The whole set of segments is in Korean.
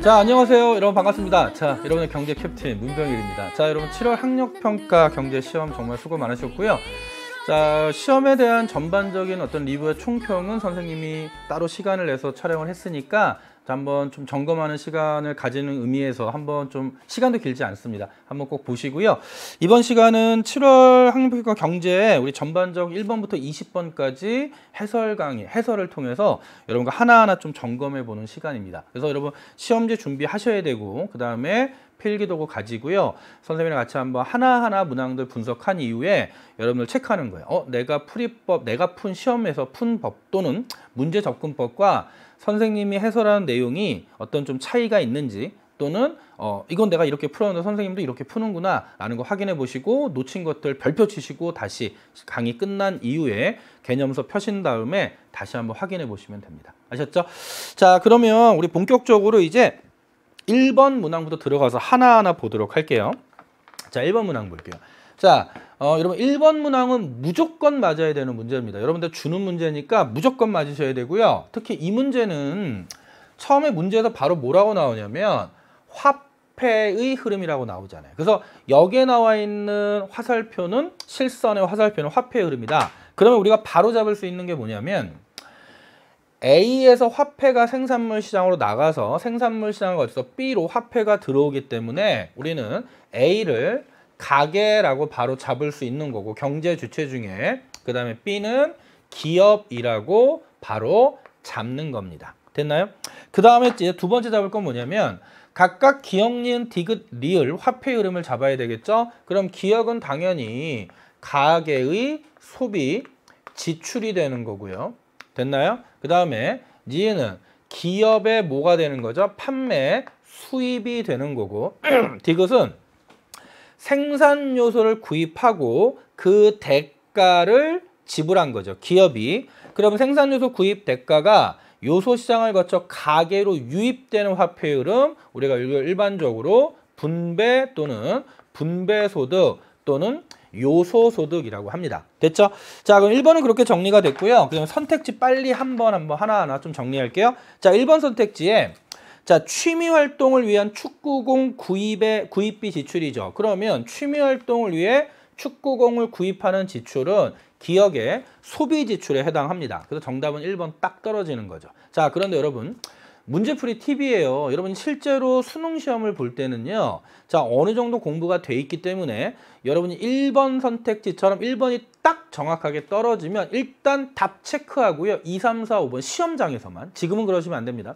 자 안녕하세요 여러분 반갑습니다 자 여러분의 경제 캡틴 문병일입니다 자 여러분 7월 학력평가 경제 시험 정말 수고 많으셨고요 자 시험에 대한 전반적인 어떤 리뷰의 총평은 선생님이 따로 시간을 내서 촬영을 했으니까 한번 좀 점검하는 시간을 가지는 의미에서 한번 좀 시간도 길지 않습니다. 한번 꼭 보시고요. 이번 시간은 7월 학력평가 경제 우리 전반적 1번부터 20번까지 해설 강의, 해설을 통해서 여러분과 하나하나 좀 점검해 보는 시간입니다. 그래서 여러분 시험지 준비하셔야 되고 그다음에 필기도구 가지고요. 선생님이랑 같이 한번 하나하나 문항들 분석한 이후에 여러분들 체크하는 거예요. 어, 내가 풀이법, 내가 푼 시험에서 푼 법 또는 문제 접근법과 선생님이 해설하는 내용이 어떤 좀 차이가 있는지 또는 어, 이건 내가 이렇게 풀었는데 선생님도 이렇게 푸는구나 라는 거 확인해 보시고 놓친 것들 별표 치시고 다시 강의 끝난 이후에 개념서 펴신 다음에 다시 한번 확인해 보시면 됩니다. 아셨죠? 자 그러면 우리 본격적으로 이제 1번 문항부터 들어가서 하나하나 보도록 할게요. 자 1번 문항 볼게요. 자 어, 여러분 1번 문항은 무조건 맞아야 되는 문제입니다. 여러분들 주는 문제니까 무조건 맞으셔야 되고요. 특히 이 문제는 처음에 문제에서 바로 뭐라고 나오냐면 화폐의 흐름이라고 나오잖아요. 그래서 여기에 나와 있는 화살표는 실선의 화살표는 화폐의 흐름이다. 그러면 우리가 바로 잡을 수 있는 게 뭐냐면 A에서 화폐가 생산물 시장으로 나가서 생산물 시장을 거쳐서 B로 화폐가 들어오기 때문에 우리는 A를 가게라고 바로 잡을 수 있는 거고 경제 주체 중에 그 다음에 B는 기업이라고 바로 잡는 겁니다. 됐나요? 그 다음에 이제 두 번째 잡을 건 뭐냐면 각각 기역, 니은, 디귿, 리을 화폐 흐름을 잡아야 되겠죠? 그럼 기역은 당연히 가계의 소비, 지출이 되는 거고요. 됐나요? 그 다음에 니은은 기업의 뭐가 되는 거죠? 판매, 수입이 되는 거고 디귿은 생산 요소를 구입하고 그 대가를 지불한 거죠. 기업이. 그러면 생산 요소 구입 대가가 요소 시장을 거쳐 가게로 유입되는 화폐 흐름 우리가 일반적으로 분배 또는 분배 소득 또는 요소 소득이라고 합니다. 됐죠? 자, 그럼 1번은 그렇게 정리가 됐고요. 그럼 선택지 빨리 한번 한번 하나하나 좀 정리할게요. 자, 1번 선택지에 자, 취미 활동을 위한 축구공 구입의 구입비 지출이죠. 그러면 취미 활동을 위해 축구공을 구입하는 지출은 기억의 소비 지출에 해당합니다. 그래서 정답은 1번 딱 떨어지는 거죠. 자, 그런데 여러분 문제풀이 팁이에요. 여러분 실제로 수능 시험을 볼 때는요. 자, 어느 정도 공부가 돼 있기 때문에 여러분이 1번 선택지처럼 1번이 딱 정확하게 떨어지면 일단 답 체크하고요. 2, 3, 4, 5번 시험장에서만 지금은 그러시면 안 됩니다.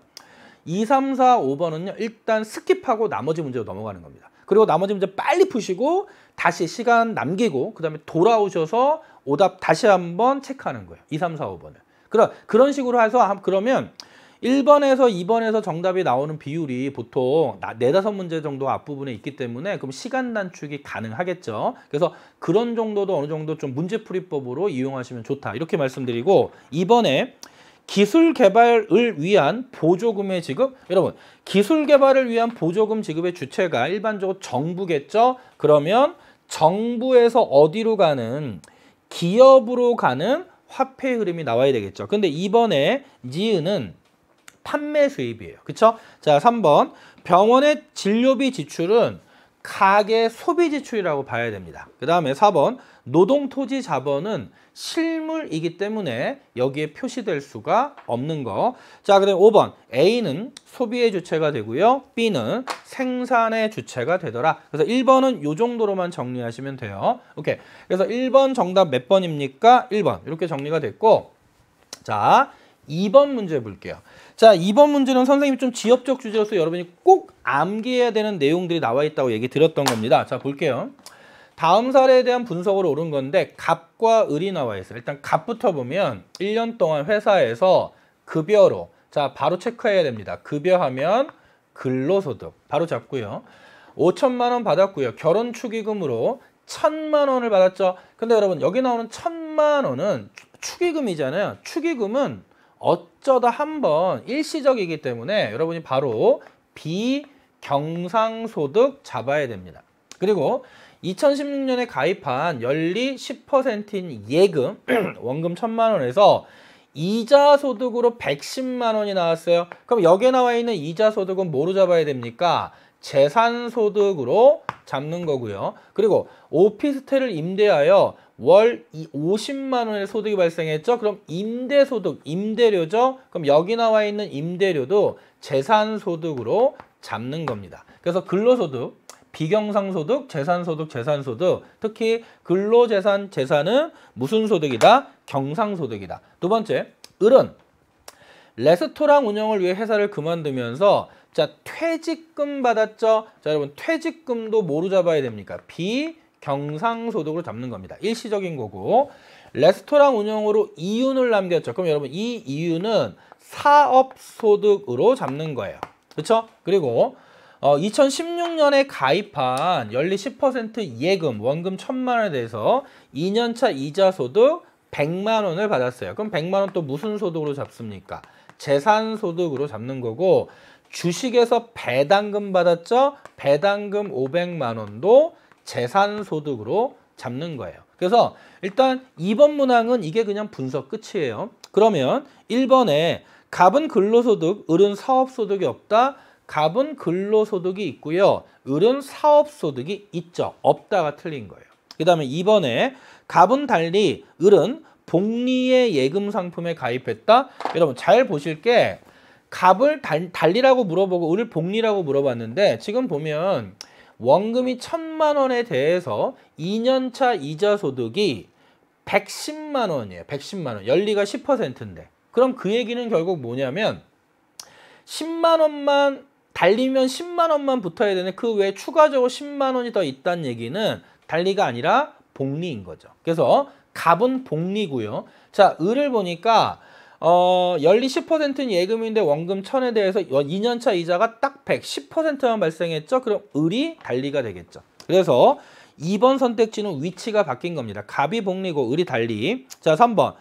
2, 3, 4, 5번은요. 일단 스킵하고 나머지 문제로 넘어가는 겁니다. 그리고 나머지 문제 빨리 푸시고 다시 시간 남기고 그 다음에 돌아오셔서 오답 다시 한번 체크하는 거예요. 2, 3, 4, 5번을. 그런 그런 식으로 해서 그러면 1번에서 2번에서 정답이 나오는 비율이 보통 네다섯 문제 정도 앞부분에 있기 때문에 그럼 시간 단축이 가능하겠죠. 그래서 그런 정도도 어느 정도 좀 문제풀이법으로 이용하시면 좋다. 이렇게 말씀드리고 이번에 기술 개발을 위한 보조금의 지급 여러분 기술 개발을 위한 보조금 지급의 주체가 일반적으로 정부겠죠 그러면 정부에서 어디로 가는 기업으로 가는 화폐 흐름이 나와야 되겠죠 근데 이번에 니은은 판매 수입이에요 그쵸 자 3번 병원의 진료비 지출은 가계 소비 지출이라고 봐야 됩니다 그 다음에 4번 노동토지 자본은 실물이기 때문에 여기에 표시될 수가 없는 거. 자, 그다음 5번. A는 소비의 주체가 되고요. B는 생산의 주체가 되더라. 그래서 1번은 요 정도로만 정리하시면 돼요. 오케이. 그래서 1번 정답 몇 번입니까? 1번. 이렇게 정리가 됐고 자, 2번 문제 볼게요. 자, 2번 문제는 선생님이 좀 지엽적 주제로서 여러분이 꼭 암기해야 되는 내용들이 나와 있다고 얘기 드렸던 겁니다. 자, 볼게요. 다음 사례에 대한 분석으로 오른 건데 갑과 을이 나와 있어요. 일단 갑부터 보면 1년 동안 회사에서 급여로 자 바로 체크해야 됩니다. 급여하면 근로소득 바로 잡고요. 5천만 원 받았고요. 결혼 축의금으로 천만 원을 받았죠. 근데 여러분 여기 나오는 천만 원은 축의금이잖아요. 축의금은 어쩌다 한번 일시적이기 때문에 여러분이 바로 비경상소득 잡아야 됩니다. 그리고 2016년에 가입한 연리 10%인 예금 원금 1000만 원에서 이자 소득으로 110만 원이 나왔어요. 그럼 여기에 나와 있는 이자 소득은 뭐로 잡아야 됩니까? 재산 소득으로 잡는 거고요. 그리고 오피스텔을 임대하여 월 50만 원의 소득이 발생했죠. 그럼 임대 소득, 임대료죠. 그럼 여기 나와 있는 임대료도 재산 소득으로 잡는 겁니다. 그래서 근로소득 비경상소득, 재산소득, 재산소득 특히 근로재산, 재산은 무슨 소득이다? 경상소득이다. 두 번째, 을은 레스토랑 운영을 위해 회사를 그만두면서 자 퇴직금 받았죠? 자 여러분 퇴직금도 뭐로 잡아야 됩니까? 비경상소득으로 잡는 겁니다. 일시적인 거고 레스토랑 운영으로 이윤을 남겼죠. 그럼 여러분 이 이윤은 사업소득으로 잡는 거예요. 그렇죠? 그리고 어, 2016년에 가입한 연리 10% 예금, 원금 1천만 원에 대해서 2년차 이자 소득 100만 원을 받았어요. 그럼 100만 원 또 무슨 소득으로 잡습니까? 재산 소득으로 잡는 거고 주식에서 배당금 받았죠? 배당금 500만 원도 재산 소득으로 잡는 거예요. 그래서 일단 2번 문항은 이게 그냥 분석 끝이에요. 그러면 1번에 갑은 근로소득, 을은 사업소득이 없다. 갑은 근로소득이 있고요. 을은 사업소득이 있죠. 없다가 틀린 거예요. 그 다음에 2번에 갑은 달리 을은 복리의 예금 상품에 가입했다. 여러분 잘 보실 게 갑을 달, 달리라고 물어보고 을을 복리라고 물어봤는데 지금 보면 원금이 천만 원에 대해서 2년차 이자 소득이 110만 원이에요. 110만 원. 연리가 10%인데. 그럼 그 얘기는 결국 뭐냐면 10만 원만 달리면 10만 원만 붙어야 되는 그 외에 추가적으로 10만 원이 더 있다는 얘기는 달리가 아니라 복리인 거죠. 그래서 갑은 복리고요. 자, 을을 보니까 어, 연리 10%는 예금인데 원금 1000에 대해서 2년차 이자가 딱1 10%만 발생했죠. 그럼 을이 달리가 되겠죠. 그래서 2번 선택지는 위치가 바뀐 겁니다. 갑이 복리고 을이 달리. 자, 3번.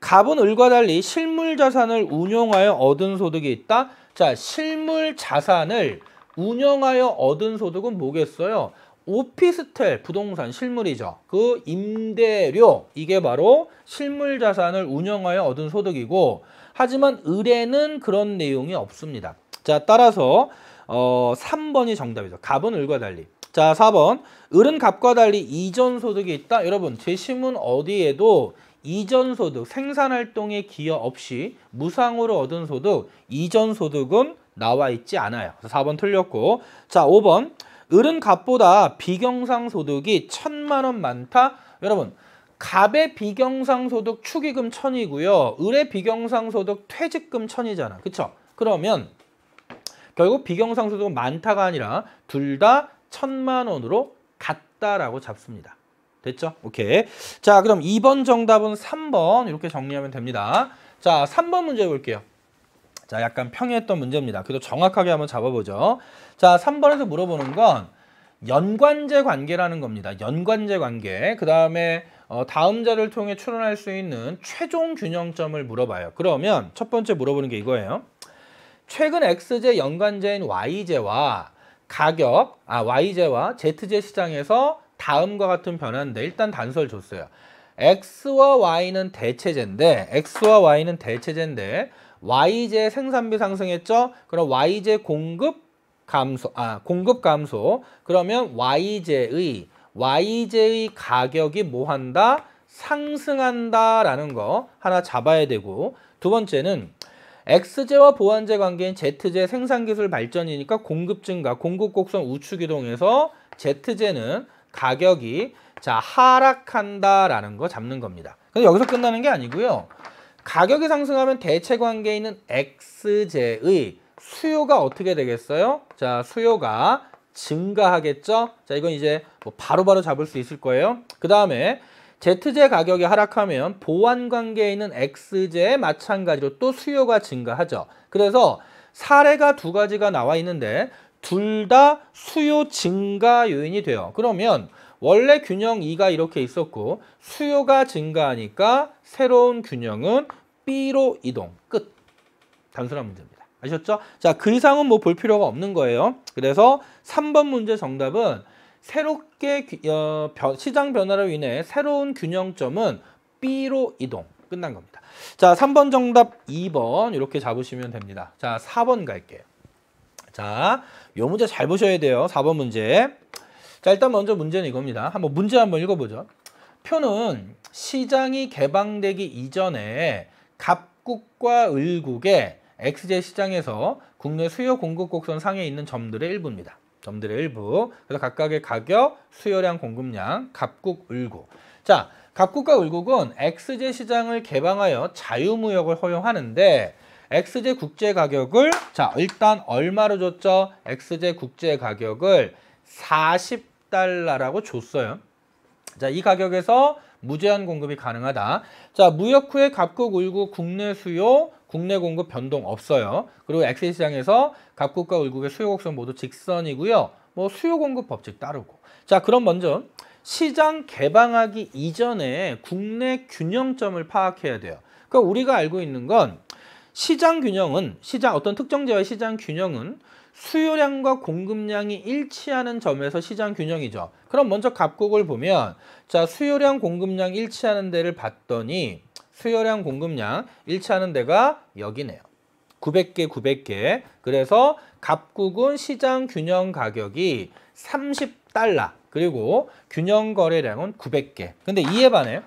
갑은 을과 달리 실물 자산을 운용하여 얻은 소득이 있다. 자, 실물 자산을 운영하여 얻은 소득은 뭐겠어요? 오피스텔 부동산 실물이죠. 그 임대료 이게 바로 실물 자산을 운영하여 얻은 소득이고 하지만 을에는 그런 내용이 없습니다. 자 따라서 어 3번이 정답이죠. 갑은 을과 달리. 자 4번 을은 갑과 달리 이전 소득이 있다. 여러분 제 신문 어디에도 이전 소득, 생산 활동에 기여 없이 무상으로 얻은 소득, 이전 소득은 나와 있지 않아요. 그래서 4번 틀렸고. 자, 5번. 을은 값보다 비경상 소득이 천만 원 많다. 여러분, 갑의 비경상 소득 축의금 천이고요. 을의 비경상 소득 퇴직금 천이잖아. 그쵸 그러면 결국 비경상 소득은 많다가 아니라 둘 다 천만 원으로 같다라고 잡습니다. 됐죠? 오케이. 자, 그럼 2번 정답은 3번 이렇게 정리하면 됩니다. 자, 3번 문제 볼게요. 자, 약간 평이했던 문제입니다. 그래도 정확하게 한번 잡아보죠. 자, 3번에서 물어보는 건 연관제 관계라는 겁니다. 연관제 관계. 그 다음에 어, 다음자를 통해 추론할 수 있는 최종 균형점을 물어봐요. 그러면 첫 번째 물어보는 게 이거예요. 최근 X제 연관제인 Y제와 가격, 아, Y제와 Z제 시장에서 다음과 같은 변화인데 일단 단서를 줬어요. x와 y는 대체제인데 x와 y는 대체제인데 y제 생산비 상승했죠? 그럼 y제 공급 감소 아 공급 감소 그러면 y제의 y제의 가격이 뭐 한다? 상승한다라는 거 하나 잡아야 되고 두 번째는 X제와 보완제 관계인 Z제 생산기술 발전이니까 공급 증가, 공급 곡선 우측 이동에서 Z제는 가격이 자 하락한다라는 거 잡는 겁니다. 근데 여기서 끝나는 게 아니고요. 가격이 상승하면 대체 관계에 있는 X제의 수요가 어떻게 되겠어요? 자, 수요가 증가하겠죠? 자, 이건 이제 뭐 바로바로 잡을 수 있을 거예요. 그 다음에 Z제 가격이 하락하면 보안 관계에 있는 X제 마찬가지로 또 수요가 증가하죠. 그래서 사례가 두 가지가 나와 있는데 둘다 수요 증가 요인이 돼요. 그러면 원래 균형 2가 이렇게 있었고 수요가 증가하니까 새로운 균형은 B로 이동. 끝. 단순한 문제입니다. 아셨죠? 자, 그 이상은 뭐 볼 필요가 없는 거예요. 그래서 3번 문제 정답은 새롭게 어, 시장 변화로 인해 새로운 균형점은 B로 이동. 끝난 겁니다. 자, 3번 정답 2번 이렇게 잡으시면 됩니다. 자, 4번 갈게요. 자, 요 문제 잘 보셔야 돼요. 4번 문제. 자, 일단 먼저 문제는 이겁니다. 한번 문제 한번 읽어보죠. 표는 시장이 개방되기 이전에 갑국과 을국의 x j 시장에서 국내 수요 공급 곡선 상에 있는 점들의 일부입니다. 점들의 일부. 그래서 각각의 가격, 수요량, 공급량, 갑국, 을국. 자, 갑국과 을국은 x j 시장을 개방하여 자유무역을 허용하는데 엑스제 국제 가격을 자 일단 얼마로 줬죠? 엑스제 국제 가격을 40달러라고 줬어요. 자 이 가격에서 무제한 공급이 가능하다. 자 무역 후에 각국 울국 국내 수요 국내 공급 변동 없어요. 그리고 엑스 시장에서 각국과 울국의 수요 곡선 모두 직선이고요. 뭐 수요 공급 법칙 따르고. 자 그럼 먼저 시장 개방하기 이전에 국내 균형점을 파악해야 돼요. 그러니까 우리가 알고 있는 건 시장 균형은 시장 어떤 특정제와의 시장 균형은 수요량과 공급량이 일치하는 점에서 시장 균형이죠. 그럼 먼저 각국을 보면 자 수요량 공급량 일치하는 데를 봤더니 수요량 공급량 일치하는 데가 여기네요. 900개 900개 그래서 각국은 시장 균형 가격이 30달러 그리고 균형 거래량은 900개 근데 이에 반해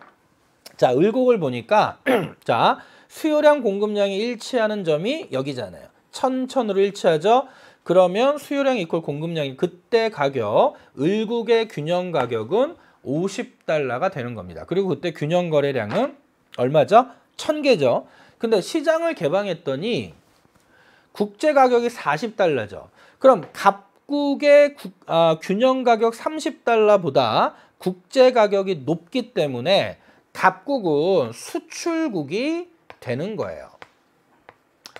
자 을곡을 보니까 자 수요량 공급량이 일치하는 점이 여기잖아요. 천천으로 일치하죠. 그러면 수요량 이퀄 공급량이 그때 가격, 을국의 균형 가격은 50달러가 되는 겁니다. 그리고 그때 균형 거래량은 얼마죠? 1000개죠. 근데 시장을 개방했더니 국제 가격이 40달러죠. 그럼 각국의 구, 아, 균형 가격 30달러보다 국제 가격이 높기 때문에 각국은 수출국이 되는 거예요.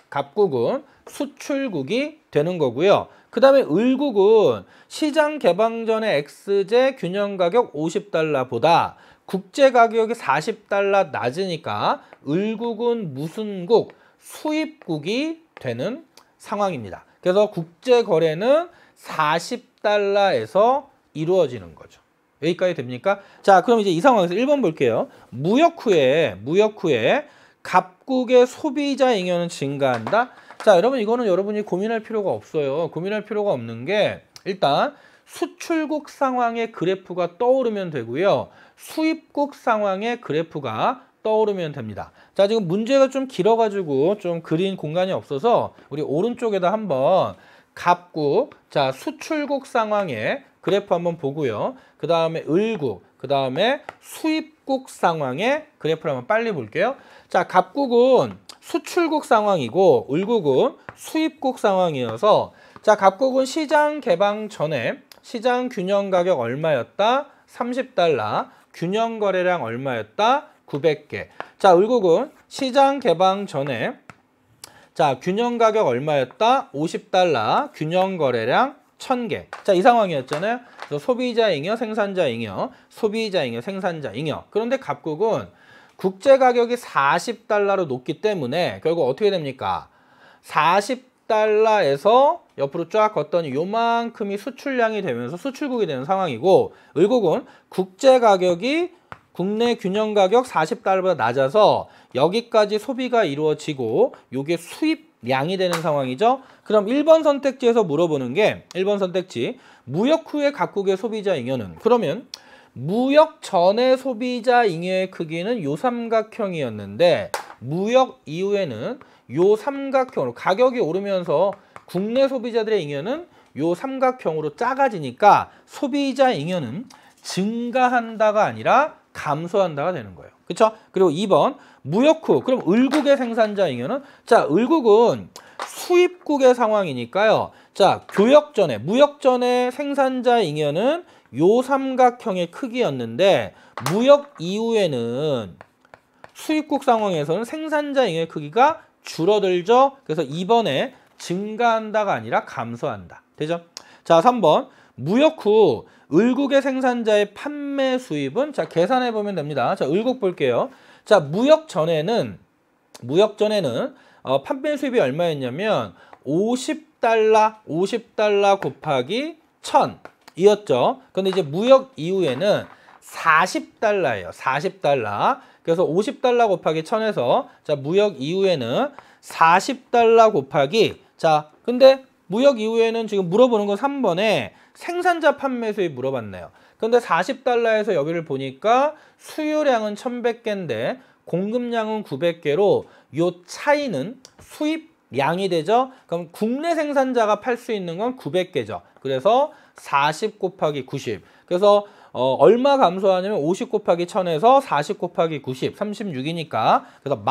갑국은 수출국이 되는 거고요. 그 다음에 을국은 시장 개방 전에 x 제 균형 가격 50달러보다 국제 가격이 40달러 낮으니까 을국은 무슨 국? 수입국이 되는 상황입니다. 그래서 국제 거래는 40달러에서 이루어지는 거죠. 여기까지 됩니까? 자, 그럼 이제 이 상황에서 1번 볼게요. 무역 후에, 무역 후에 갑국의 소비자 잉여는 증가한다. 자, 여러분 이거는 여러분이 고민할 필요가 없어요. 고민할 필요가 없는 게 일단 수출국 상황의 그래프가 떠오르면 되고요. 수입국 상황의 그래프가 떠오르면 됩니다. 자, 지금 문제가 좀 길어가지고 좀 그린 공간이 없어서 우리 오른쪽에다 한번 갑국, 자, 수출국 상황의 그래프 한번 보고요. 그 다음에 을국, 그 다음에 수입국 상황의 그래프를 한번 빨리 볼게요. 자, 갑국은 수출국 상황이고 을국은 수입국 상황이어서 자, 갑국은 시장 개방 전에 시장 균형 가격 얼마였다? 30달러. 균형 거래량 얼마였다? 900개. 자, 을국은 시장 개방 전에 자, 균형 가격 얼마였다? 50달러. 균형 거래량 1000개. 자, 이 상황이었잖아요. 그래서 소비자잉여, 생산자잉여, 소비자잉여, 생산자잉여. 그런데 각국은 국제 가격이 40달러로 높기 때문에 결국 어떻게 됩니까? 40달러에서 옆으로 쫙 걷더니 요만큼이 수출량이 되면서 수출국이 되는 상황이고 을국은 국제 가격이 국내 균형 가격 40달러보다 낮아서 여기까지 소비가 이루어지고 요게 수입량이 되는 상황이죠. 그럼 1번 선택지에서 물어보는 게 1번 선택지 무역 후의 각국의 소비자 잉여는 그러면 무역 전의 소비자 잉여의 크기는 요 삼각형이었는데 무역 이후에는 요 삼각형으로 가격이 오르면서 국내 소비자들의 잉여는 요 삼각형으로 작아지니까 소비자 잉여는 증가한다가 아니라 감소한다가 되는 거예요. 그렇죠? 그리고 2번 무역 후 그럼 을국의 생산자 잉여는 자 을국은 수입국의 상황이니까요. 자, 교역전에, 무역전에 생산자 잉여는 요 삼각형의 크기였는데 무역 이후에는 수입국 상황에서는 생산자 잉여의 크기가 줄어들죠. 그래서 이번에 증가한다가 아니라 감소한다. 되죠? 자, 3번. 무역 후 을국의 생산자의 판매 수입은 자, 계산해 보면 됩니다. 자, 을국 볼게요. 자, 무역 전에는 무역 전에는 어, 판매 수입이 얼마였냐면 50 50달러, 50달러 곱하기 1000이었죠. 근데 이제 무역 이후에는 40달러예요. 40달러. 그래서 50달러 곱하기 1000에서 자, 무역 이후에는 40달러 곱하기 자, 근데 무역 이후에는 지금 물어보는 거 3번에 생산자 판매 수입 물어봤네요. 근데 40달러에서 여기를 보니까 수요량은 1100개인데 공급량은 900개로 요 차이는 수입 양이 되죠. 그럼 국내 생산자가 팔 수 있는 건 900개죠. 그래서 40 곱하기 90. 그래서 어, 얼마 감소하냐면 50 곱하기 1000에서 40 곱하기 90, 36이니까 그래서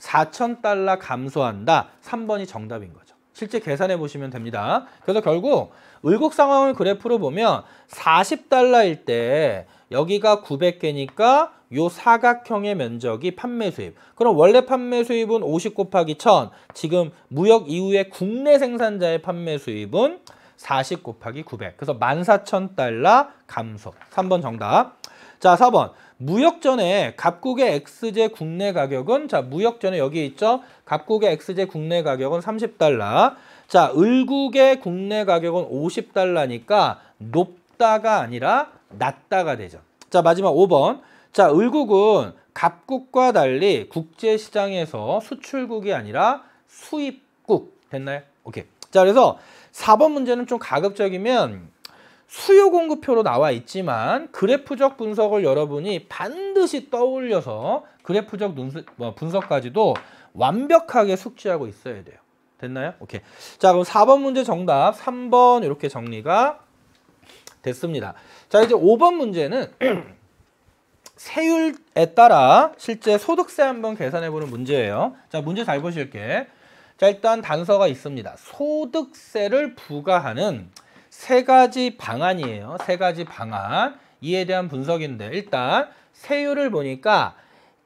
만4천달러 감소한다. 3번이 정답인 거죠. 실제 계산해 보시면 됩니다. 그래서 결국 을곡 상황을 그래프로 보면 40달러일 때 여기가 900개니까 요 사각형의 면적이 판매 수입. 그럼 원래 판매 수입은 50 곱하기 1000. 지금 무역 이후에 국내 생산자의 판매 수입은 40 곱하기 900. 그래서 14,000달러 감소. 3번 정답. 자, 4번. 무역 전에 각국의 x 스제 국내 가격은 자, 무역 전에 여기 있죠. 각국의 x 스제 국내 가격은 30달러. 자, 을국의 국내 가격은 50달러니까 높다가 아니라 낮다가 되죠. 자, 마지막 5번. 자, 을국은 갑국과 달리 국제시장에서 수출국이 아니라 수입국 됐나요? 오케이. 자, 그래서 4번 문제는 좀 가급적이면 수요 공급표로 나와 있지만 그래프적 분석을 여러분이 반드시 떠올려서 그래프적 눈수, 뭐, 분석까지도 완벽하게 숙지하고 있어야 돼요. 됐나요? 오케이. 자, 그럼 4번 문제 정답 3번 이렇게 정리가 됐습니다. 자, 이제 5번 문제는 세율에 따라 실제 소득세 한번 계산해 보는 문제예요. 자, 문제 잘 보실게. 자, 일단 단서가 있습니다. 소득세를 부과하는 세 가지 방안이에요. 세 가지 방안. 이에 대한 분석인데 일단 세율을 보니까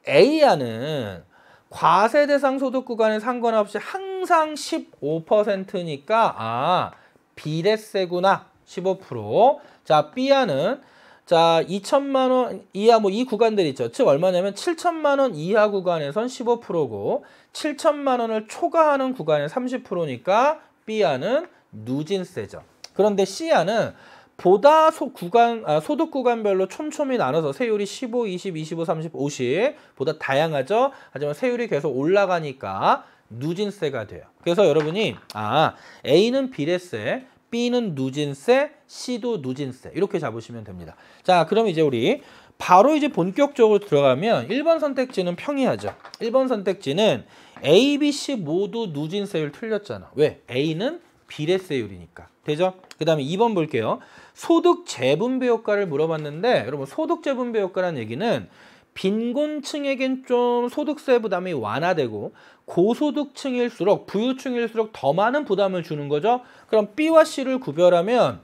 A안은 과세 대상 소득 구간에 상관없이 항상 15%니까 아, 비례세구나. 15%. 자, B안은 자, 2천만 원 이하 뭐 이 구간들 있죠. 즉 얼마냐면 7천만 원 이하 구간에선 15%고 7천만 원을 초과하는 구간에 30%니까 B안은 누진세죠. 그런데 C안은 보다 소, 구간, 아, 소득 구간별로 촘촘히 나눠서 세율이 15, 20, 25, 30, 50 보다 다양하죠. 하지만 세율이 계속 올라가니까 누진세가 돼요. 그래서 여러분이 아 A는 비례세, B는 누진세, C도 누진세 이렇게 잡으시면 됩니다. 자 그럼 이제 우리 바로 이제 본격적으로 들어가면 1번 선택지는 평이하죠. 1번 선택지는 A, B, C 모두 누진세율 틀렸잖아. 왜? A는 비례세율이니까. 되죠? 그 다음에 2번 볼게요. 소득 재분배 효과를 물어봤는데 여러분 소득 재분배 효과라는 얘기는 빈곤층에겐 좀 소득세 부담이 완화되고 고소득층일수록 부유층일수록 더 많은 부담을 주는 거죠. 그럼 B와 C를 구별하면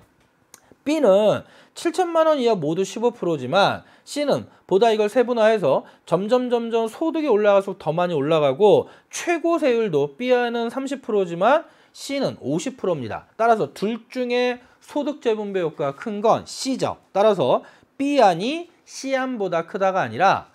B는 7천만 원 이하 모두 15%지만 C는 보다 이걸 세분화해서 점점 점점 소득이 올라갈수록 더 많이 올라가고 최고 세율도 B는 와 30%지만 C는 50%입니다. 따라서 둘 중에 소득 재분배 효과가 큰 건 C죠. 따라서 B안이 C안보다 크다가 아니라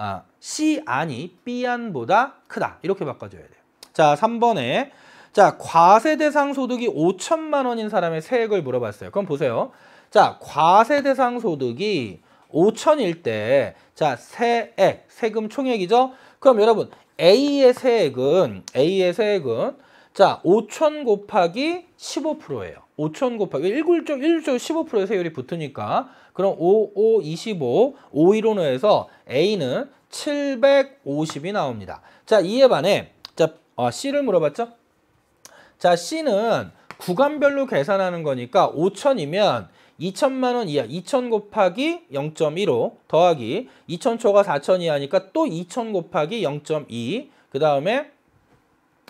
아, C 안이 B 안보다 크다. 이렇게 바꿔줘야 돼요. 자, 3번에 자 과세 대상 소득이 5천만 원인 사람의 세액을 물어봤어요. 그럼 보세요. 자 과세 대상 소득이 5천일 때 자 세액 세금 총액이죠. 그럼 여러분 A의 세액은 A의 세액은 자 5천 곱하기 15%예요. 5천 곱하기 1조 1조 15%의 세율이 붙으니까 그럼 5, 5, 25, 5, 1 5, 넣어서 A는 750이 나옵니다. 자, 이에 반해 자 어, C를 물어봤죠? 자, C는 구간별로 계산하는 거니까 5천이면 2천만 원 이하 2천 곱하기 0.15 더하기 2천 초가 4천 이하니까 또 2천 곱하기 0.2 그 다음에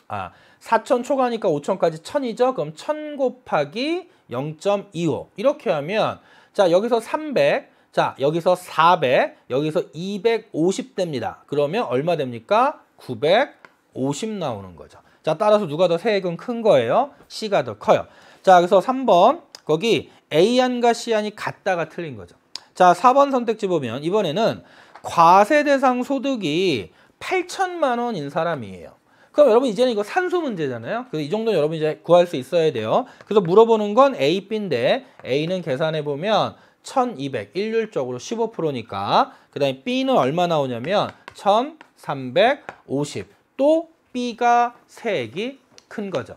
아 4천 초과니까 5천까지 1 천이죠 그럼 1천 곱하기 0.25 이렇게 하면 자, 여기서 300, 자, 여기서 400, 여기서 2 5 0됩니다 그러면 얼마 됩니까? 950 나오는 거죠. 자, 따라서 누가 더 세액은 큰 거예요? C가 더 커요. 자, 그래서 3번 거기 A안과 C안이 같다가 틀린 거죠. 자, 4번 선택지 보면 이번에는 과세 대상 소득이 8천만 원인 사람이에요. 그럼 여러분 이제는 이거 산소 문제잖아요. 그래서 이 정도는 여러분 이제 구할 수 있어야 돼요. 그래서 물어보는 건 A, B인데 A는 계산해 보면 1200 일률적으로 15%니까 그다음에 B는 얼마 나오냐면 1350또 B가 세액이 큰 거죠.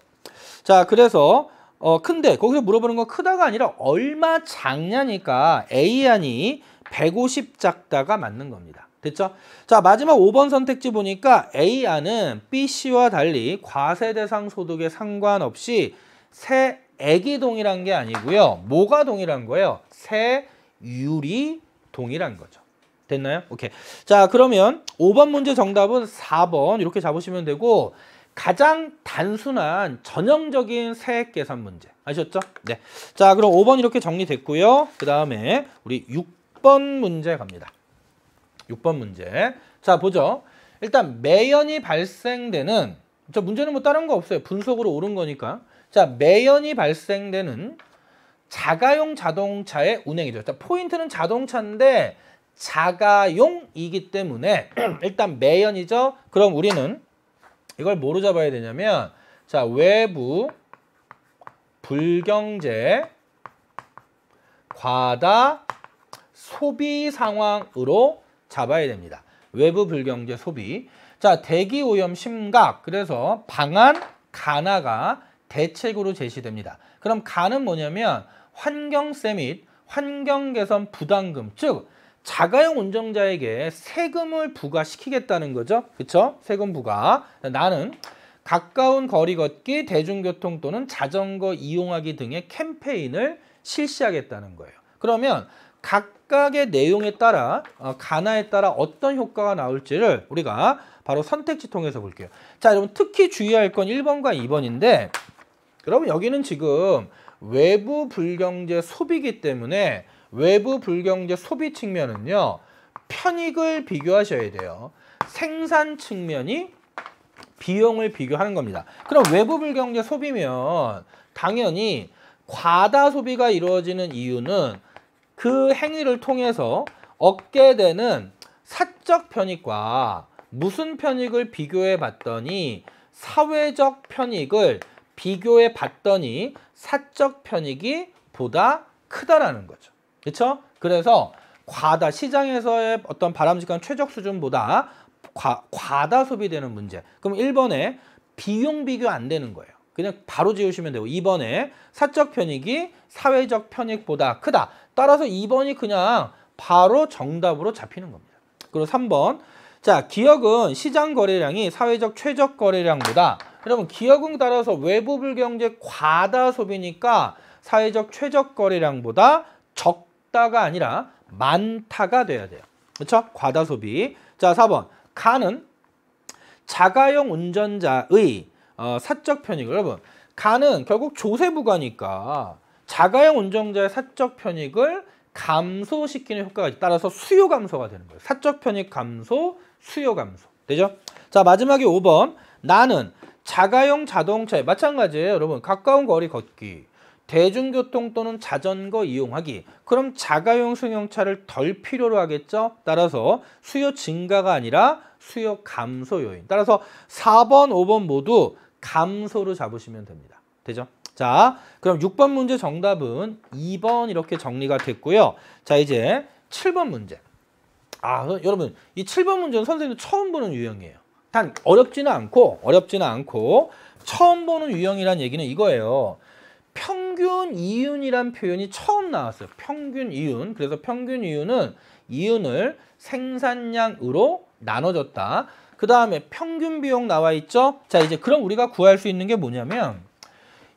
자, 그래서 어 큰데 거기서 물어보는 건 크다가 아니라 얼마 작냐니까 A안이 150 작다가 맞는 겁니다. 됐죠? 자 마지막 5번 선택지 보니까 A안은 B씨와 달리 과세 대상 소득에 상관없이 세액이 동일한 게 아니고요. 뭐가 동일한 거예요? 세율이 동일한 거죠. 됐나요? 오케이. 자 그러면 5번 문제 정답은 4번 이렇게 잡으시면 되고 가장 단순한 전형적인 세액 계산 문제 아셨죠? 네. 자 그럼 5번 이렇게 정리됐고요. 그 다음에 우리 6번 문제 갑니다. 6번 문제. 자, 보죠. 일단 매연이 발생되는 저 문제는 뭐 다른 거 없어요. 분석으로 오른 거니까. 자, 매연이 발생되는 자가용 자동차의 운행이죠. 자, 포인트는 자동차인데 자가용이기 때문에 일단 매연이죠. 그럼 우리는 이걸 뭐로 잡아야 되냐면 자, 외부 불경제 과다 소비 상황으로 잡아야 됩니다. 외부 불경제 소비. 자, 대기 오염 심각. 그래서 방안 간화가 대책으로 제시됩니다. 그럼 간은 뭐냐면 환경세 및 환경 개선 부담금, 즉 자가용 운전자에게 세금을 부과시키겠다는 거죠. 그렇죠? 세금 부과. 나는 가까운 거리 걷기, 대중교통 또는 자전거 이용하기 등의 캠페인을 실시하겠다는 거예요. 그러면 각 각각의 내용에 따라 가나에 어, 따라 어떤 효과가 나올지를 우리가 바로 선택지 통해서 볼게요. 자 여러분 특히 주의할 건 1번과 2번인데 여러분 여기는 지금 외부 불경제 소비기 때문에 외부 불경제 소비 측면은요. 편익을 비교하셔야 돼요. 생산 측면이 비용을 비교하는 겁니다. 그럼 외부 불경제 소비면 당연히 과다 소비가 이루어지는 이유는 그 행위를 통해서 얻게 되는 사적 편익과 무슨 편익을 비교해 봤더니 사회적 편익을 비교해 봤더니 사적 편익이 보다 크다라는 거죠. 그렇죠? 그래서 과다 시장에서의 어떤 바람직한 최적 수준보다 과, 과다 소비되는 문제. 그럼 1번에 비용 비교 안 되는 거예요. 그냥 바로 지우시면 되고 2번에 사적 편익이 사회적 편익보다 크다. 따라서 2번이 그냥 바로 정답으로 잡히는 겁니다. 그리고 3번. 자, 기업은 시장 거래량이 사회적 최적 거래량보다 여러분 기업은 따라서 외부 불경제 과다 소비니까 사회적 최적 거래량보다 적다가 아니라 많다가 돼야 돼요. 그렇죠? 과다 소비. 자, 4번. 간은 자가용 운전자의 어, 사적 편익. 여러분, 간은 결국 조세부가니까 자가용 운전자의 사적 편익을 감소시키는 효과가 있 따라서 수요 감소가 되는 거예요. 사적 편익 감소, 수요 감소. 되죠? 자, 마지막에 5번. 나는 자가용 자동차에 마찬가지예요, 여러분. 가까운 거리 걷기, 대중교통 또는 자전거 이용하기. 그럼 자가용 승용차를 덜 필요로 하겠죠? 따라서 수요 증가가 아니라 수요 감소 요인. 따라서 4번, 5번 모두 감소로 잡으시면 됩니다. 되죠? 자, 그럼 6번 문제 정답은 2번 이렇게 정리가 됐고요. 자, 이제 7번 문제. 아, 그 여러분, 이 7번 문제는 선생님 처음 보는 유형이에요. 단 어렵지는 않고 어렵지는 않고 처음 보는 유형이란 얘기는 이거예요. 평균 이윤이란 표현이 처음 나왔어요. 평균 이윤. 그래서 평균 이윤은 이윤을 생산량으로 나눠줬다. 그 다음에 평균 비용 나와 있죠? 자, 이제 그럼 우리가 구할 수 있는 게 뭐냐면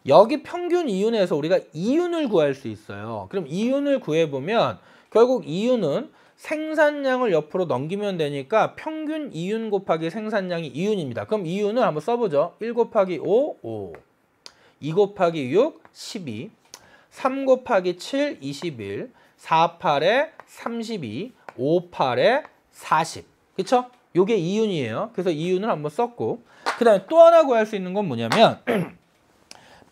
여기 평균 이윤에서 우리가 이윤을 구할 수 있어요. 그럼 이윤을 구해보면 결국 이윤은 생산량을 옆으로 넘기면 되니까 평균 이윤 곱하기 생산량이 이윤입니다. 그럼 이윤을 한번 써보죠. 1 곱하기 5, 5. 2 곱하기 6, 12. 3 곱하기 7, 21. 4, 8에 32. 5, 8에 40. 그쵸? 요게 이윤이에요. 그래서 이윤을 한번 썼고 그 다음에 또 하나 구할 수 있는 건 뭐냐면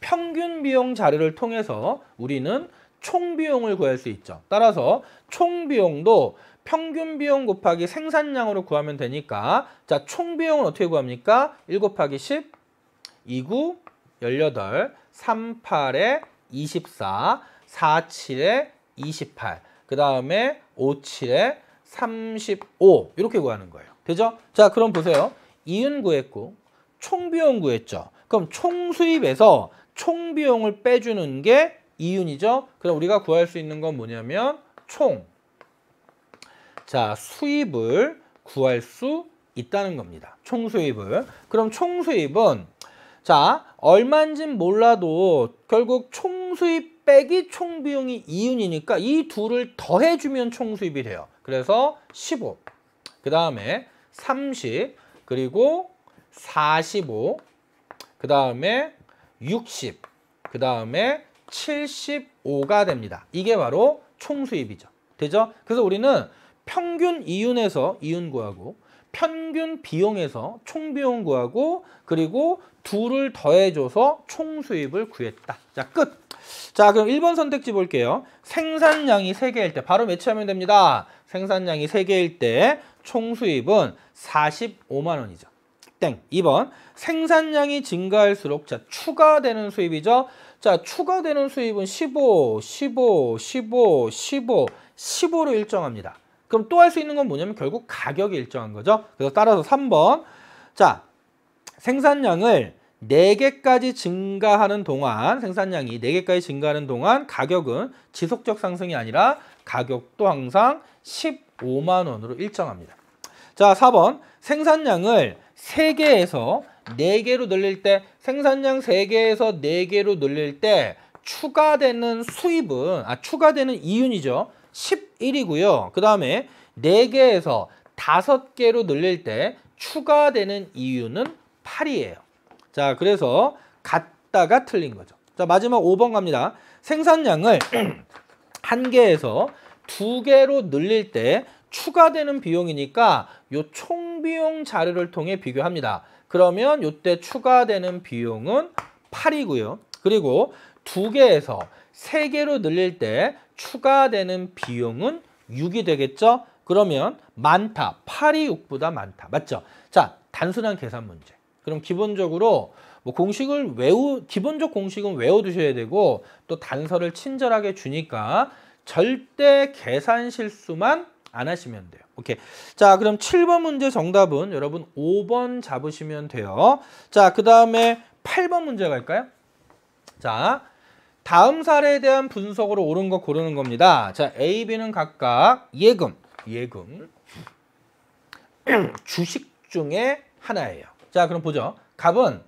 평균 비용 자료를 통해서 우리는 총 비용을 구할 수 있죠. 따라서 총 비용도 평균 비용 곱하기 생산량으로 구하면 되니까 자, 총 비용은 어떻게 구합니까? 1 곱하기 10, 29, 18, 38에 24, 47에 28, 그 다음에 57에 35 이렇게 구하는 거예요. 되죠? 자, 그럼 보세요. 이은 구했고 총 비용 구했죠. 그럼 총 수입에서 총 비용을 빼주는 게 이윤이죠. 그럼 우리가 구할 수 있는 건 뭐냐면 총. 자, 수입을 구할 수 있다는 겁니다. 총 수입을. 그럼 총 수입은 자, 얼마인진 몰라도 결국 총 수입 빼기 총 비용이 이윤이니까 이 둘을 더해 주면 총 수입이 돼요. 그래서 15. 그다음에 30 그리고 45 그다음에 60, 그 다음에 75가 됩니다. 이게 바로 총수입이죠. 되죠? 그래서 우리는 평균 이윤에서 이윤 구하고 평균 비용에서 총비용 구하고 그리고 둘을 더해줘서 총수입을 구했다. 자, 끝! 자, 그럼 1번 선택지 볼게요. 생산량이 3개일 때 바로 매치하면 됩니다. 생산량이 3개일 때 총수입은 45만 원이죠. 땡. 2번 생산량이 증가할수록 자 추가되는 수입이죠. 자 추가되는 수입은 15, 15, 15, 15, 15로 일정합니다. 그럼 또 할 수 있는 건 뭐냐면 결국 가격이 일정한 거죠. 그래서 따라서 3번 자 생산량을 4개까지 증가하는 동안 생산량이 4개까지 증가하는 동안 가격은 지속적 상승이 아니라 가격도 항상 15만 원으로 일정합니다. 자 4번 생산량을 3개에서 4개로 늘릴 때 생산량 3개에서 4개로 늘릴 때 추가되는 수입은 아 추가되는 이윤이죠. 11이고요. 그 다음에 4개에서 5개로 늘릴 때 추가되는 이윤은 8이에요. 자 그래서 같다가 틀린 거죠. 자 마지막 5번 갑니다. 생산량을 1개에서 2개로 늘릴 때 추가되는 비용이니까 요 총비용 자료를 통해 비교합니다. 그러면 요때 추가되는 비용은 8이고요. 그리고 두개에서세개로 늘릴 때 추가되는 비용은 6이 되겠죠? 그러면 많다. 8이 6보다 많다. 맞죠? 자, 단순한 계산 문제. 그럼 기본적으로 뭐 공식을 외우 기본적 공식은 외워두셔야 되고 또 단서를 친절하게 주니까 절대 계산 실수만 안 하시면 돼요. 오케이. 자, 그럼 7번 문제 정답은 여러분 5번 잡으시면 돼요. 자, 그 다음에 8번 문제 갈까요? 자, 다음 사례에 대한 분석으로 옳은 거 고르는 겁니다. 자, A, B는 각각 예금, 예금, 주식 중에 하나예요. 자, 그럼 보죠. 갑은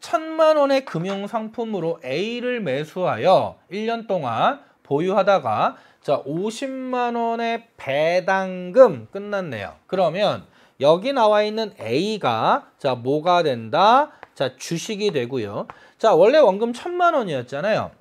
천만 원의 금융 상품으로 A를 매수하여 1년 동안 보유하다가 자 50만원의 배당금 끝났네요 그러면 여기 나와 있는 A가 자 뭐가 된다 자 주식이 되고요 자 원래 원금 1 0 0 0만 원이었잖아요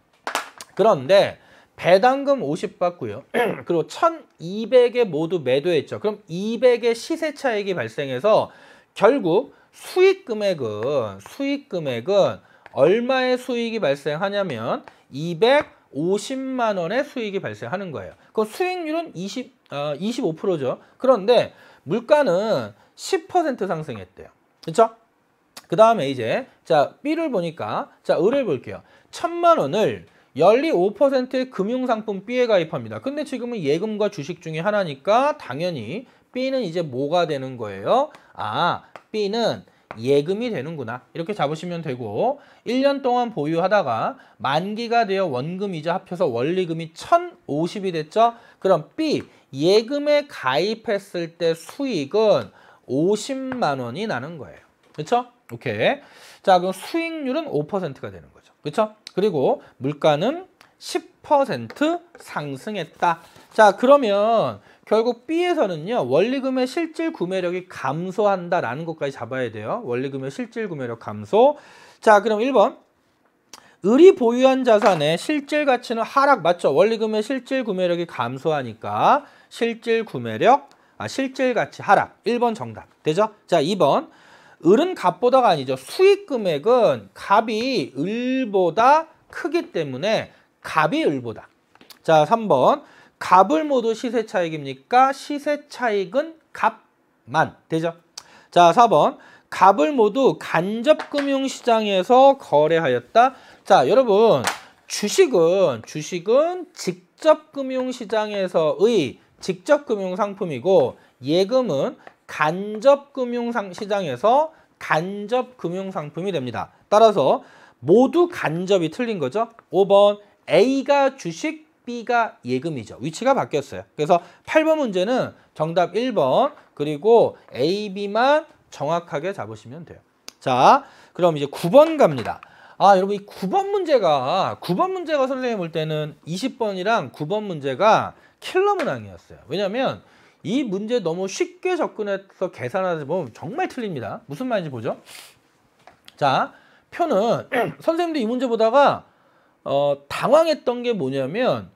그런데 배당금 50 받고요. 그리고 1200에 모두 매도했죠. 그럼 200의 시세 차익이 발생해서 결국 수익 금액은 수익 금액은 얼마의 수익이 발생하냐면 200 50만 원의 수익이 발생하는 거예요. 그 수익률은 20, 어, 25%죠. 그런데 물가는 10% 상승했대요. 그렇그 다음에 이제 자 B를 보니까 자 을을 볼게요. 1 천만 원을 연리 5%의 금융상품 B에 가입합니다. 근데 지금은 예금과 주식 중에 하나니까 당연히 B는 이제 뭐가 되는 거예요? 아 B는 예금이 되는구나 이렇게 잡으시면 되고 1년 동안 보유하다가 만기가 되어 원금이자 합해서 원리금이 1050이 됐죠 그럼 B 예금에 가입했을 때 수익은 50만 원이 나는 거예요 그렇죠? 오케이 자 그럼 수익률은 5%가 되는 거죠 그렇죠? 그리고 물가는 10% 상승했다 자 그러면 결국 B에서는요. 원리금의 실질 구매력이 감소한다라는 것까지 잡아야 돼요. 원리금의 실질 구매력 감소. 자, 그럼 1번. 을이 보유한 자산의 실질 가치는 하락 맞죠? 원리금의 실질 구매력이 감소하니까 실질 구매력, 아, 실질 가치 하락. 1번 정답. 되죠? 자, 2번. 을은 값보다가 아니죠. 수익 금액은 값이 을보다 크기 때문에 값이 을보다. 자, 3번. 값을 모두 시세 차익입니까? 시세 차익은 값만 되죠. 자, 4번. 값을 모두 간접금융시장에서 거래하였다. 자, 여러분. 주식은 주식은 직접 금융시장에서의 직접 금융 상품이고 예금은 간접 금융 시장에서 간접 금융 상품이 됩니다. 따라서 모두 간접이 틀린 거죠. 5번 A가 주식, B가 예금이죠. 위치가 바뀌었어요. 그래서 8번 문제는 정답 1번 그리고 A, B만 정확하게 잡으시면 돼요. 자, 그럼 이제 9번 갑니다. 아, 여러분 이 9번 문제가 9번 문제가 선생님 볼 때는 20번이랑 9번 문제가 킬러 문항이었어요. 왜냐면 이 문제 너무 쉽게 접근해서 계산하다 보면 정말 틀립니다. 무슨 말인지 보죠. 자, 표는 선생님도 이 문제 보다가 어, 당황했던 게 뭐냐면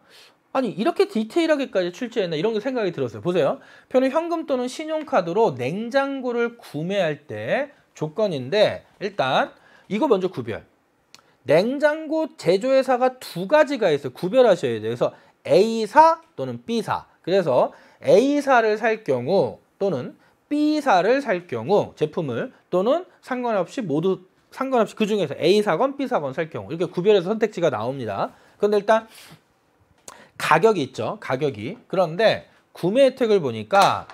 아니 이렇게 디테일하게까지 출제했나 이런 게 생각이 들었어요. 보세요. 표는 현금 또는 신용카드로 냉장고를 구매할 때 조건인데 일단 이거 먼저 구별. 냉장고 제조회사가 두 가지가 있어요. 구별하셔야 돼요. 그래서 A사 또는 B사. 그래서 A사를 살 경우 또는 B사를 살 경우 제품을 또는 상관없이 모두 상관없이 그 중에서 A 사건, B 사건 살 경우 이렇게 구별해서 선택지가 나옵니다. 그런데 일단 가격이 있죠. 가격이. 그런데 구매 혜택을 보니까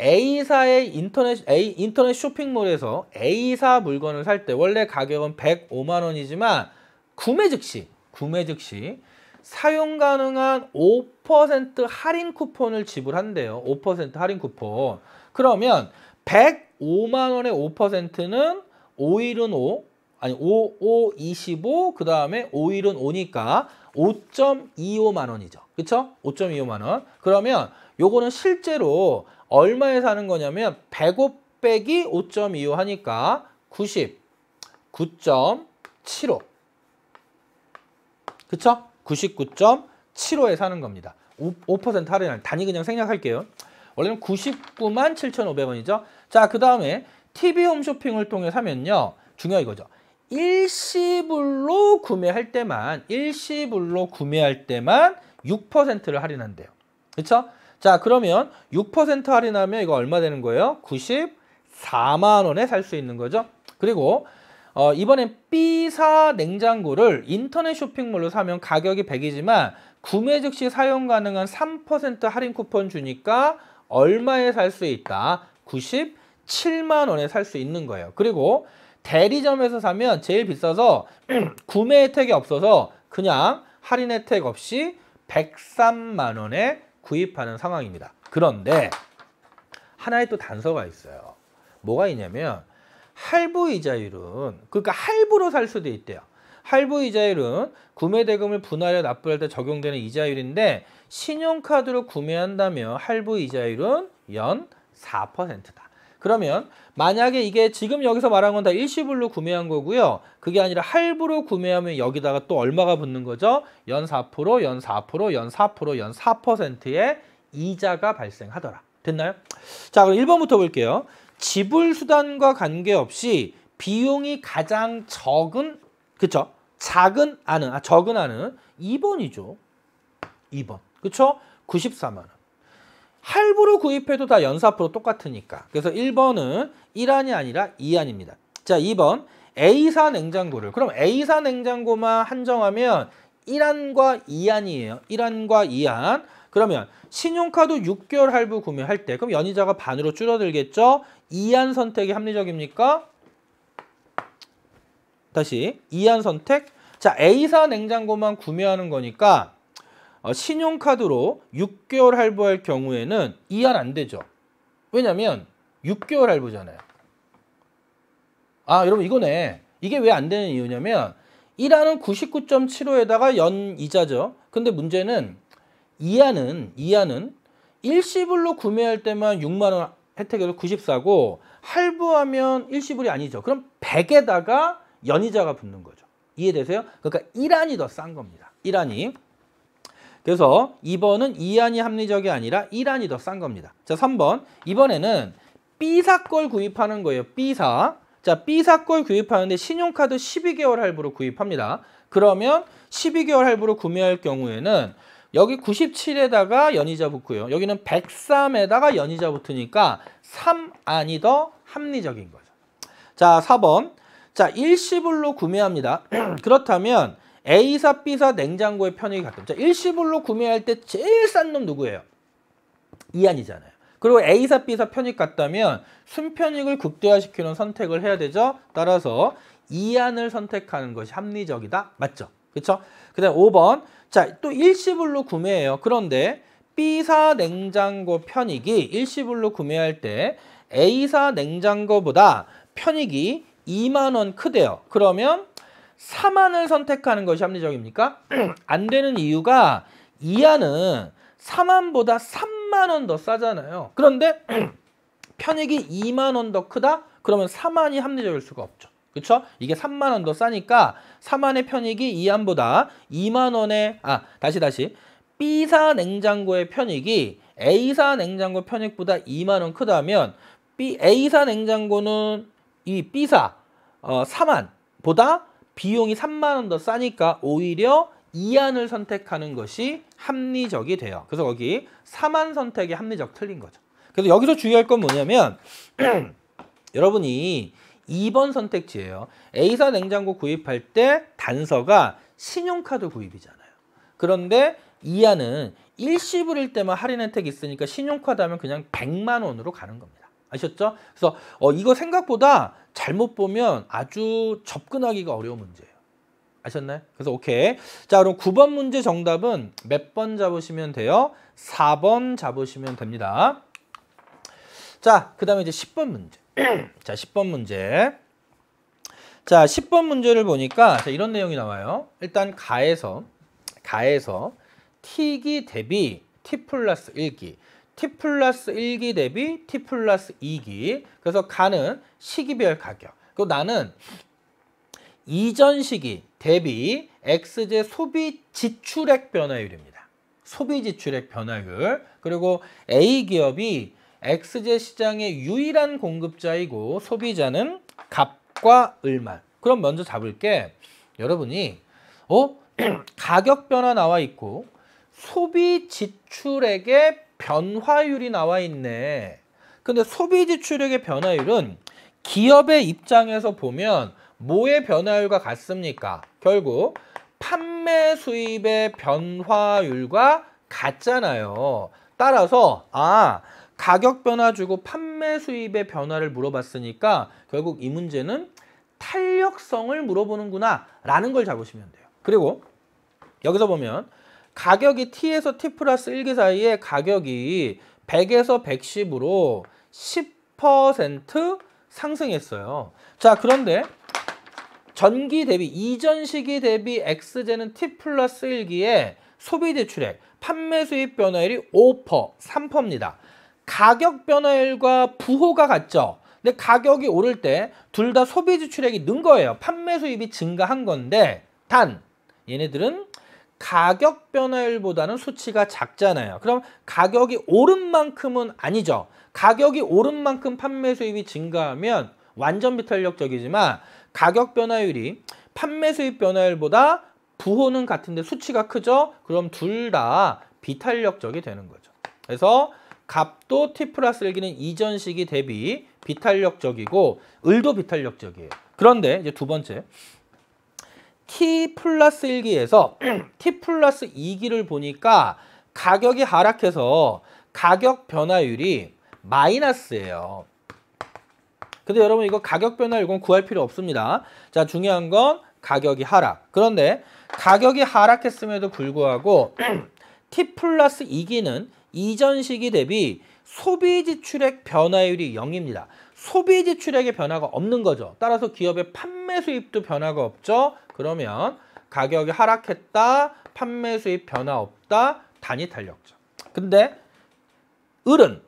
A사의 인터넷, A, 인터넷 쇼핑몰에서 A사 물건을 살 때 원래 가격은 105만 원이지만 구매 즉시, 구매 즉시 사용 가능한 5% 할인 쿠폰을 지불한대요. 5% 할인 쿠폰. 그러면 105만 원의 5%는 5일은 5, 아니 5, 5, 25, 그 다음에 5일은 5니까 5.25만 원이죠. 그쵸? 5.25만 원. 그러면 요거는 실제로 얼마에 사는 거냐면 105 빼기 5.25 하니까 90, 9.75. 그쵸? 99.75에 사는 겁니다. 5% 할인, 단위 그냥 생략할게요. 원래는 99만 7,500원이죠. 자, 그 다음에 TV 홈쇼핑을 통해 사면요. 중요한 이거죠. 일시불로 구매할 때만 일시불로 구매할 때만 6%를 할인한대요. 그렇죠? 자, 그러면 6% 할인하면 이거 얼마 되는 거예요? 94만 원에 살 수 있는 거죠. 그리고 어, 이번엔 B사 냉장고를 인터넷 쇼핑몰로 사면 가격이 100이지만 구매 즉시 사용 가능한 3% 할인 쿠폰 주니까 얼마에 살 수 있다? 90 7만 원에 살 수 있는 거예요. 그리고 대리점에서 사면 제일 비싸서 구매 혜택이 없어서 그냥 할인 혜택 없이 103만 원에 구입하는 상황입니다. 그런데 하나의 또 단서가 있어요. 뭐가 있냐면 할부 이자율은 그러니까 할부로 살 수도 있대요. 할부 이자율은 구매 대금을 분할해 납부할 때 적용되는 이자율인데 신용카드로 구매한다면 할부 이자율은 연 4%다. 그러면 만약에 이게 지금 여기서 말한 건 다 일시불로 구매한 거고요. 그게 아니라 할부로 구매하면 여기다가 또 얼마가 붙는 거죠? 연 4%, 연 4%, 연 4%, 연 4%의 이자가 발생하더라. 됐나요? 자, 그럼 1번부터 볼게요. 지불 수단과 관계없이 비용이 가장 적은 그쵸? 작은 아는, 아 적은 아는 2번이죠. 2번. 그쵸? 94만 원. 할부로 구입해도 다 연사프로 똑같으니까. 그래서 1번은 1안이 아니라 2안입니다. 자, 2번 A사 냉장고를. 그럼 A사 냉장고만 한정하면 1안과 2안이에요. 1안과 2안. 그러면 신용카드 6개월 할부 구매할 때 그럼 연이자가 반으로 줄어들겠죠? 2안 선택이 합리적입니까? 다시 2안 선택. 자, A사 냉장고만 구매하는 거니까 어, 신용카드로 6개월 할부할 경우에는 이안 안 되죠. 왜냐면 6개월 할부잖아요. 아 여러분 이거네. 이게 왜 안 되는 이유냐면 이안은 99.75에다가 연 이자죠. 근데 문제는 이안은이안은 일시불로 구매할 때만 6만 원혜택으로 94고 할부하면 일시불이 아니죠. 그럼 100에다가 연이자가 붙는 거죠. 이해되세요? 그러니까 이안이더 싼 겁니다. 이안이 그래서 2번은 2안이 합리적이 아니라 1안이 더 싼 겁니다. 자, 3번. 이번에는 B사 걸 구입하는 거예요. B사. 자, B사 걸 구입하는데 신용카드 12개월 할부로 구입합니다. 그러면 12개월 할부로 구매할 경우에는 여기 97에다가 연이자 붙고요. 여기는 103에다가 연이자 붙으니까 3안이 더 합리적인 거죠. 자, 4번. 자, 일시불로 구매합니다. 그렇다면 A사, B사 냉장고의 편익이 같다. 자, 일시불로 구매할 때 제일 싼 놈 누구예요? 이안이잖아요. 그리고 A사, B사 편익 같다면 순편익을 극대화시키는 선택을 해야 되죠. 따라서 이안을 선택하는 것이 합리적이다. 맞죠? 그렇죠? 그 다음 5번. 자, 또 일시불로 구매해요. 그런데 B사 냉장고 편익이 일시불로 구매할 때 A사 냉장고보다 편익이 2만원 크대요. 그러면 3안을 선택하는 것이 합리적입니까? 안 되는 이유가 2안은 3안보다 3만원 더 싸잖아요. 그런데 편익이 2만원 더 크다? 그러면 3안이 합리적일 수가 없죠. 그렇죠? 이게 3만원 더 싸니까 3안의 편익이 2안보다 2만원에 아 다시 다시 B사 냉장고의 편익이 A사 냉장고 편익보다 2만원 크다면 B, A사 냉장고는 이 B사 어, 3안보다 비용이 3만 원 더 싸니까 오히려 이안을 선택하는 것이 합리적이 돼요. 그래서 거기 4만 선택이 합리적 틀린 거죠. 그래서 여기서 주의할 건 뭐냐면 여러분이 2번 선택지예요. A사 냉장고 구입할 때 단서가 신용카드 구입이잖아요. 그런데 이안은 일시불일 때만 할인 혜택 있으니까 신용카드 하면 그냥 100만 원으로 가는 겁니다. 아셨죠? 그래서 어, 이거 생각보다 잘못 보면 아주 접근하기가 어려운 문제예요. 아셨나요? 그래서 오케이. 자, 그럼 9번 문제 정답은 몇 번 잡으시면 돼요? 4번 잡으시면 됩니다. 자, 그 다음에 이제 10번 문제. 자, 10번 문제. 자, 10번 문제를 보니까 자, 이런 내용이 나와요. 일단 가에서 가에서 T기 대비 T 플러스 1기 T 플러스 1기 대비 T 플러스 2기 그래서 가는 시기별 가격 그리고 나는 이전 시기 대비 X제 소비 지출액 변화율입니다. 소비 지출액 변화율 그리고 A 기업이 X제 시장의 유일한 공급자이고 소비자는 값과 을만 그럼 먼저 잡을 게 여러분이 어? 가격 변화 나와 있고 소비 지출액의 변화율이 나와 있네. 근데 소비 지출액의 변화율은 기업의 입장에서 보면 뭐의 변화율과 같습니까? 결국 판매 수입의 변화율과 같잖아요. 따라서 아 가격 변화 주고 판매 수입의 변화를 물어봤으니까 결국 이 문제는 탄력성을 물어보는구나 라는 걸 잡으시면 돼요. 그리고 여기서 보면 가격이 T에서 T 플러스 1기 사이에 가격이 100에서 110으로 10% 상승했어요. 자, 그런데 전기 대비, 이전 시기 대비 X제는 T 플러스 1기에 소비 대출액, 판매 수입 변화율이 5%, 3%입니다. 가격 변화율과 부호가 같죠. 근데 가격이 오를 때 둘 다 소비 지출액이 는 거예요. 판매 수입이 증가한 건데 단 얘네들은 가격 변화율보다는 수치가 작잖아요. 그럼 가격이 오른 만큼은 아니죠. 가격이 오른 만큼 판매 수입이 증가하면 완전 비탄력적이지만 가격 변화율이 판매 수입 변화율보다 부호는 같은데 수치가 크죠? 그럼 둘 다 비탄력적이 되는 거죠. 그래서 값도 T 플러스 1기는 이전 시기 대비 비탄력적이고 을도 비탄력적이에요. 그런데 이제 두 번째 T 플러스 1기에서 T 플러스 2기를 보니까 가격이 하락해서 가격 변화율이 마이너스예요. 근데 여러분 이거 가격 변화 이건 구할 필요 없습니다. 자 중요한 건 가격이 하락. 그런데 가격이 하락했음에도 불구하고 T 플러스 2기는 이전 시기 대비 소비 지출액 변화율이 0입니다. 소비 지출액의 변화가 없는 거죠. 따라서 기업의 판매 수입도 변화가 없죠. 그러면 가격이 하락했다, 판매 수입 변화 없다, 단위 탄력적. 근데 을은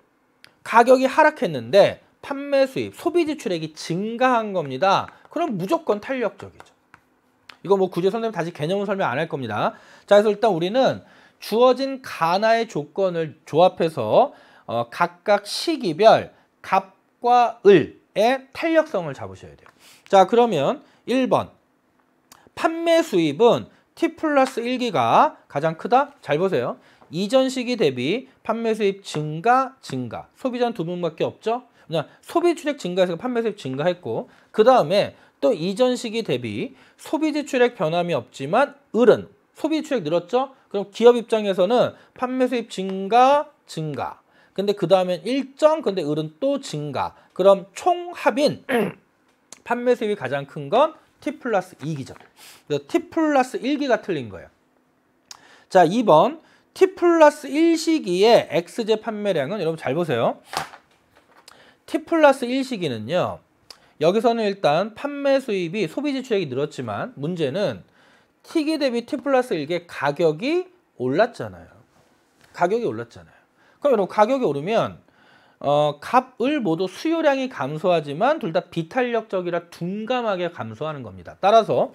가격이 하락했는데 판매 수입, 소비 지출액이 증가한 겁니다. 그럼 무조건 탄력적이죠. 이거 뭐 굳이 선생님 다시 개념을 설명 안 할 겁니다. 자, 그래서 일단 우리는 주어진 가나의 조건을 조합해서 어, 각각 시기별 값과 을의 탄력성을 잡으셔야 돼요. 자, 그러면 1번 판매 수입은 T 플러스 1기가 가장 크다? 잘 보세요. 이전 시기 대비 판매 수입 증가, 증가. 소비자는 두 분밖에 없죠? 그냥 소비 출액 증가해서 판매 수입 증가했고 그 다음에 또 이전 시기 대비 소비 지출액 변함이 없지만 을은 소비 지출액 늘었죠? 그럼 기업 입장에서는 판매 수입 증가, 증가. 근데 그 다음엔 일정, 근데 을은 또 증가. 그럼 총 합인 판매 수입이 가장 큰건 t 플러스 2기죠. 그래서 t 플러스 1기가 틀린 거예요. 자, 2번 t 플러스 1시기에 x제 판매량은 여러분 잘 보세요. t 플러스 1시기는요. 여기서는 일단 판매 수입이 소비 지출액이 늘었지만 문제는 t기 대비 t 플러스 1기에 가격이 올랐잖아요. 가격이 올랐잖아요. 그럼 여러분 가격이 오르면 어, 값을 모두 수요량이 감소하지만 둘 다 비탄력적이라 둔감하게 감소하는 겁니다. 따라서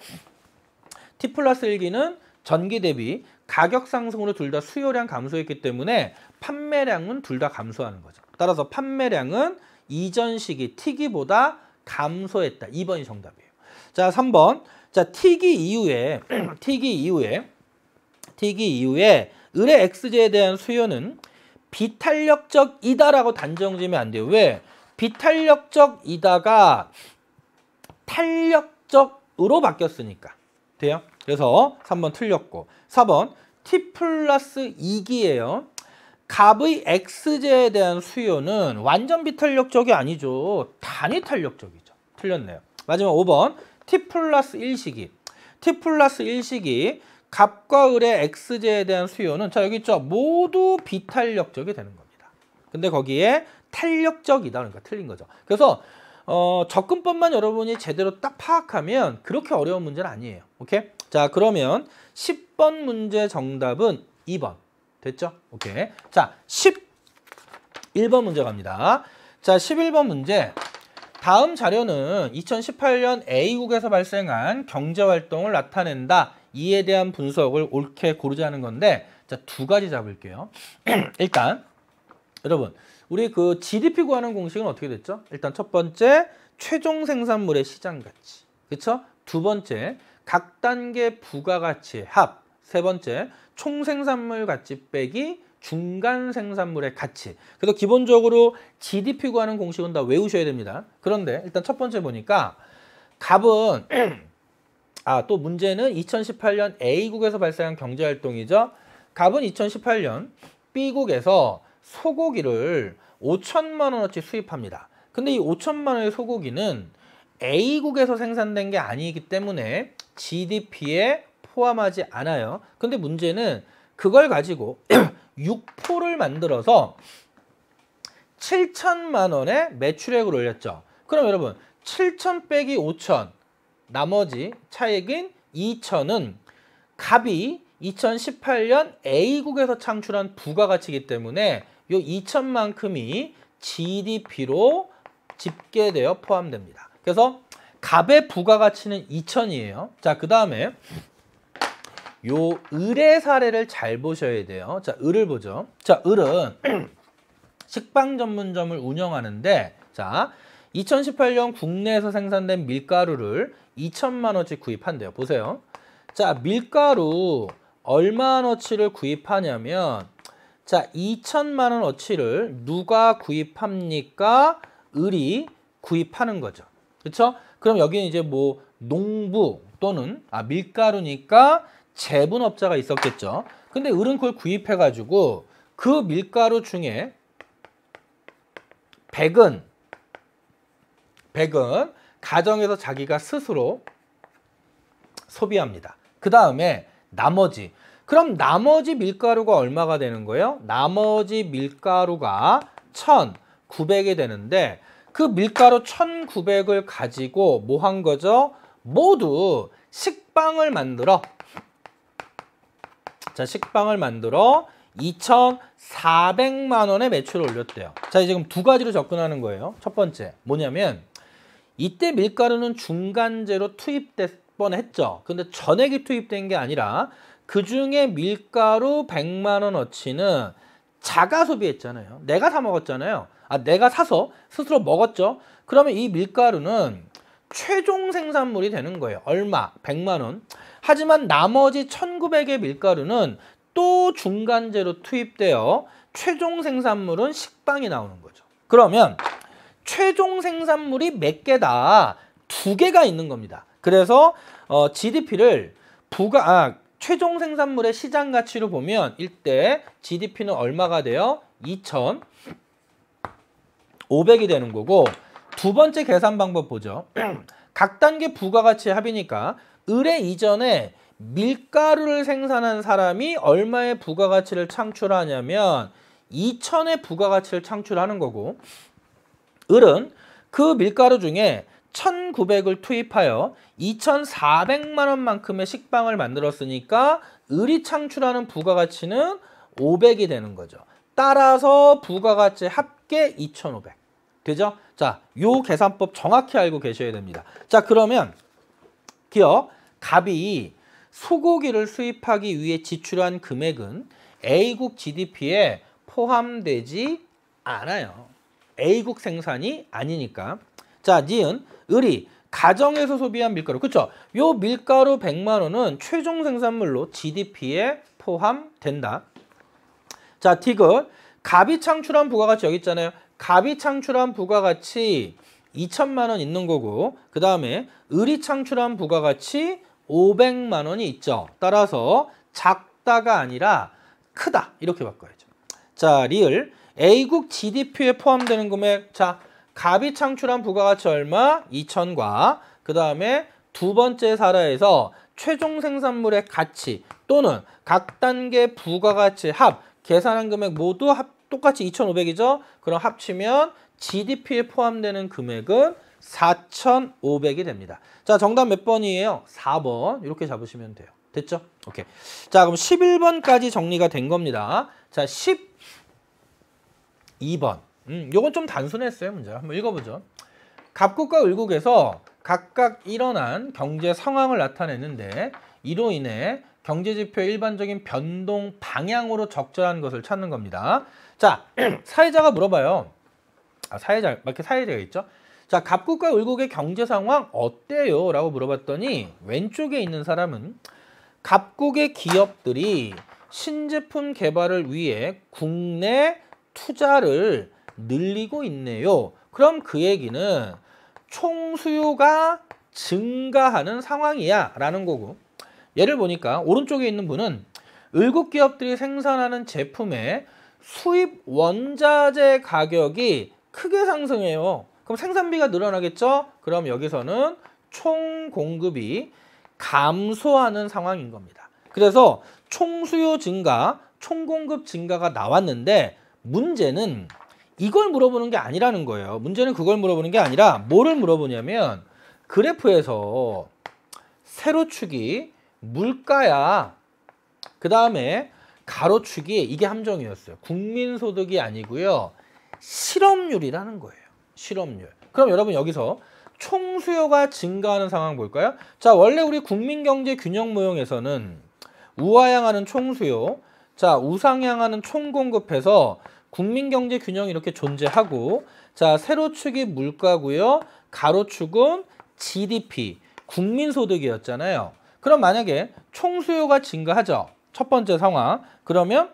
T 플러스 1기는 전기 대비 가격 상승으로 둘 다 수요량 감소했기 때문에 판매량은 둘 다 감소하는 거죠. 따라서 판매량은 이전 시기 T기보다 감소했다. 2번이 정답이에요. 자, 3번. 자, T기 이후에 T기 이후에 T기 이후에 을의 x j 에 대한 수요는 비탄력적이다라고 단정지면 안 돼요. 왜? 비탄력적이다가 탄력적으로 바뀌었으니까. 돼요? 그래서 3번 틀렸고 4번 t 플러스 2기예요. 갑의 x제에 대한 수요는 완전 비탄력적이 아니죠. 단위 탄력적이죠. 틀렸네요. 마지막 5번 t 플러스 1시기 t 플러스 1시기 갑과 을의 x제에 대한 수요는 자 여기 있죠. 모두 비탄력적이 되는 겁니다. 근데 거기에 탄력적이다 그러니까 틀린 거죠. 그래서 어, 접근법만 여러분이 제대로 딱 파악하면 그렇게 어려운 문제는 아니에요. 오케이? 자, 그러면 10번 문제 정답은 2번. 됐죠? 오케이. 자, 11번 문제 갑니다. 자, 11번 문제. 다음 자료는 2018년 A국에서 발생한 경제활동을 나타낸다. 이에 대한 분석을 옳게 고르자는 건데 자, 두 가지 잡을게요. 일단 여러분 우리 그 GDP 구하는 공식은 어떻게 됐죠? 일단 첫 번째 최종 생산물의 시장 가치. 그렇죠? 두 번째 각 단계 부가가치의 합. 세 번째 총 생산물 가치 빼기 중간 생산물의 가치. 그래서 기본적으로 GDP 구하는 공식은 다 외우셔야 됩니다. 그런데 일단 첫 번째 보니까 갑은 아, 또 문제는 2018년 A국에서 발생한 경제활동이죠. 갑은 2018년 B국에서 소고기를 5천만 원어치 수입합니다. 근데 이 5천만 원의 소고기는 A국에서 생산된 게 아니기 때문에 GDP에 포함하지 않아요. 근데 문제는 그걸 가지고 6포를 만들어서 7천만 원의 매출액을 올렸죠. 그럼 여러분 7천 빼기 5천 나머지 차액인 2천은 갑이 2018년 A국에서 창출한 부가가치이기 때문에 요 2천만큼이 GDP로 집계되어 포함됩니다. 그래서 갑의 부가가치는 2천이에요. 자, 그 다음에 요 을의 사례를 잘 보셔야 돼요. 자, 을을 보죠. 자, 을은 식빵 전문점을 운영하는데 자, 2018년 국내에서 생산된 밀가루를 2천만 원치 구입한대요. 보세요. 자, 밀가루 얼마 어치를 구입하냐면 자, 2천만 원어치를 누가 구입합니까? 을이 구입하는 거죠. 그쵸 그럼 여기는 이제 뭐 농부 또는 아 밀가루니까 재분업자가 있었겠죠. 근데 을은 그걸 구입해 가지고 그 밀가루 중에 100은 100은 가정에서 자기가 스스로 소비합니다. 그 다음에 나머지 그럼 나머지 밀가루가 얼마가 되는 거예요? 나머지 밀가루가 1,900이 되는데 그 밀가루 1,900을 가지고 뭐 한 거죠? 모두 식빵을 만들어 자 식빵을 만들어 2,400만 원의 매출을 올렸대요. 자 이제 지금 두 가지로 접근하는 거예요. 첫 번째 뭐냐면 이때 밀가루는 중간재로 투입될 뻔했죠. 근데 전액이 투입된 게 아니라 그중에 밀가루 100만 원어치는 자가 소비했잖아요. 내가 사 먹었잖아요. 아, 내가 사서 스스로 먹었죠. 그러면 이 밀가루는 최종 생산물이 되는 거예요. 얼마? 100만 원. 하지만 나머지 1900의 밀가루는 또 중간재로 투입되어 최종 생산물은 식빵이 나오는 거죠. 그러면 최종 생산물이 몇 개다 두 개가 있는 겁니다. 그래서 어, GDP를 부가 아, 최종 생산물의 시장 가치로 보면 일대 GDP는 얼마가 돼요? 2,500이 되는 거고 두 번째 계산 방법 보죠. 각 단계 부가가치 합이니까 을의 이전에 밀가루를 생산한 사람이 얼마의 부가가치를 창출하냐면 2천의 부가가치를 창출하는 거고 을은 그 밀가루 중에 1,900을 투입하여 2,400만 원만큼의 식빵을 만들었으니까 을이 창출하는 부가가치는 500이 되는 거죠. 따라서 부가가치 합계 2,500. 되죠? 자, 요 계산법 정확히 알고 계셔야 됩니다. 자, 그러면 기억 갑이 소고기를 수입하기 위해 지출한 금액은 A국 GDP에 포함되지 않아요. A국 생산이 아니니까. 자, 니은, 을이 가정에서 소비한 밀가루. 그렇죠요 밀가루 100만 원은 최종 생산물로 GDP에 포함된다. 자, 디귿. 갑이 창출한 부가가치 여기 있잖아요. 갑이 창출한 부가가치 2천만 원 있는 거고 그 다음에 을이 창출한 부가가치 500만 원이 있죠. 따라서 작다가 아니라 크다 이렇게 바꿔야죠. 자, 리을 A국 GDP에 포함되는 금액 자 갑이 창출한 부가가치 얼마? 2천과 그 다음에 두 번째 사례에서 최종 생산물의 가치 또는 각 단계 부가가치 합 계산한 금액 모두 합, 똑같이 2,500이죠? 그럼 합치면 GDP에 포함되는 금액은 4,500이 됩니다. 자, 정답 몇 번이에요? 4번. 이렇게 잡으시면 돼요. 됐죠? 오케이. 자, 그럼 11번까지 정리가 된 겁니다. 자, 10 2번. 음, 요건 좀 단순했어요, 문제. 한번 읽어보죠. 각국과 을국에서 각각 일어난 경제 상황을 나타냈는데 이로 인해 경제지표의 일반적인 변동 방향으로 적절한 것을 찾는 겁니다. 자, 사회자가 물어봐요. 아, 사회자, 이렇게 사회자가 있죠? 자, 각국과 을국의 경제 상황 어때요? 라고 물어봤더니 왼쪽에 있는 사람은 각국의 기업들이 신제품 개발을 위해 국내 투자를 늘리고 있네요. 그럼 그 얘기는 총 수요가 증가하는 상황이야 라는 거고 예를 보니까 오른쪽에 있는 분은 을국 기업들이 생산하는 제품의 수입 원자재 가격이 크게 상승해요. 그럼 생산비가 늘어나겠죠? 그럼 여기서는 총 공급이 감소하는 상황인 겁니다. 그래서 총 수요 증가, 총 공급 증가가 나왔는데 문제는 이걸 물어보는 게 아니라는 거예요. 문제는 그걸 물어보는 게 아니라 뭐를 물어보냐면 그래프에서 세로축이 물가야 그 다음에 가로축이 이게 함정이었어요. 국민소득이 아니고요. 실업률이라는 거예요. 실업률. 그럼 여러분 여기서 총수요가 증가하는 상황 볼까요? 자 원래 우리 국민경제 균형 모형에서는 우하향하는 총수요 자 우상향하는 총공급해서 국민 경제 균형이 이렇게 존재하고 자 세로축이 물가고요. 가로축은 GDP, 국민 소득이었잖아요. 그럼 만약에 총 수요가 증가하죠. 첫 번째 상황. 그러면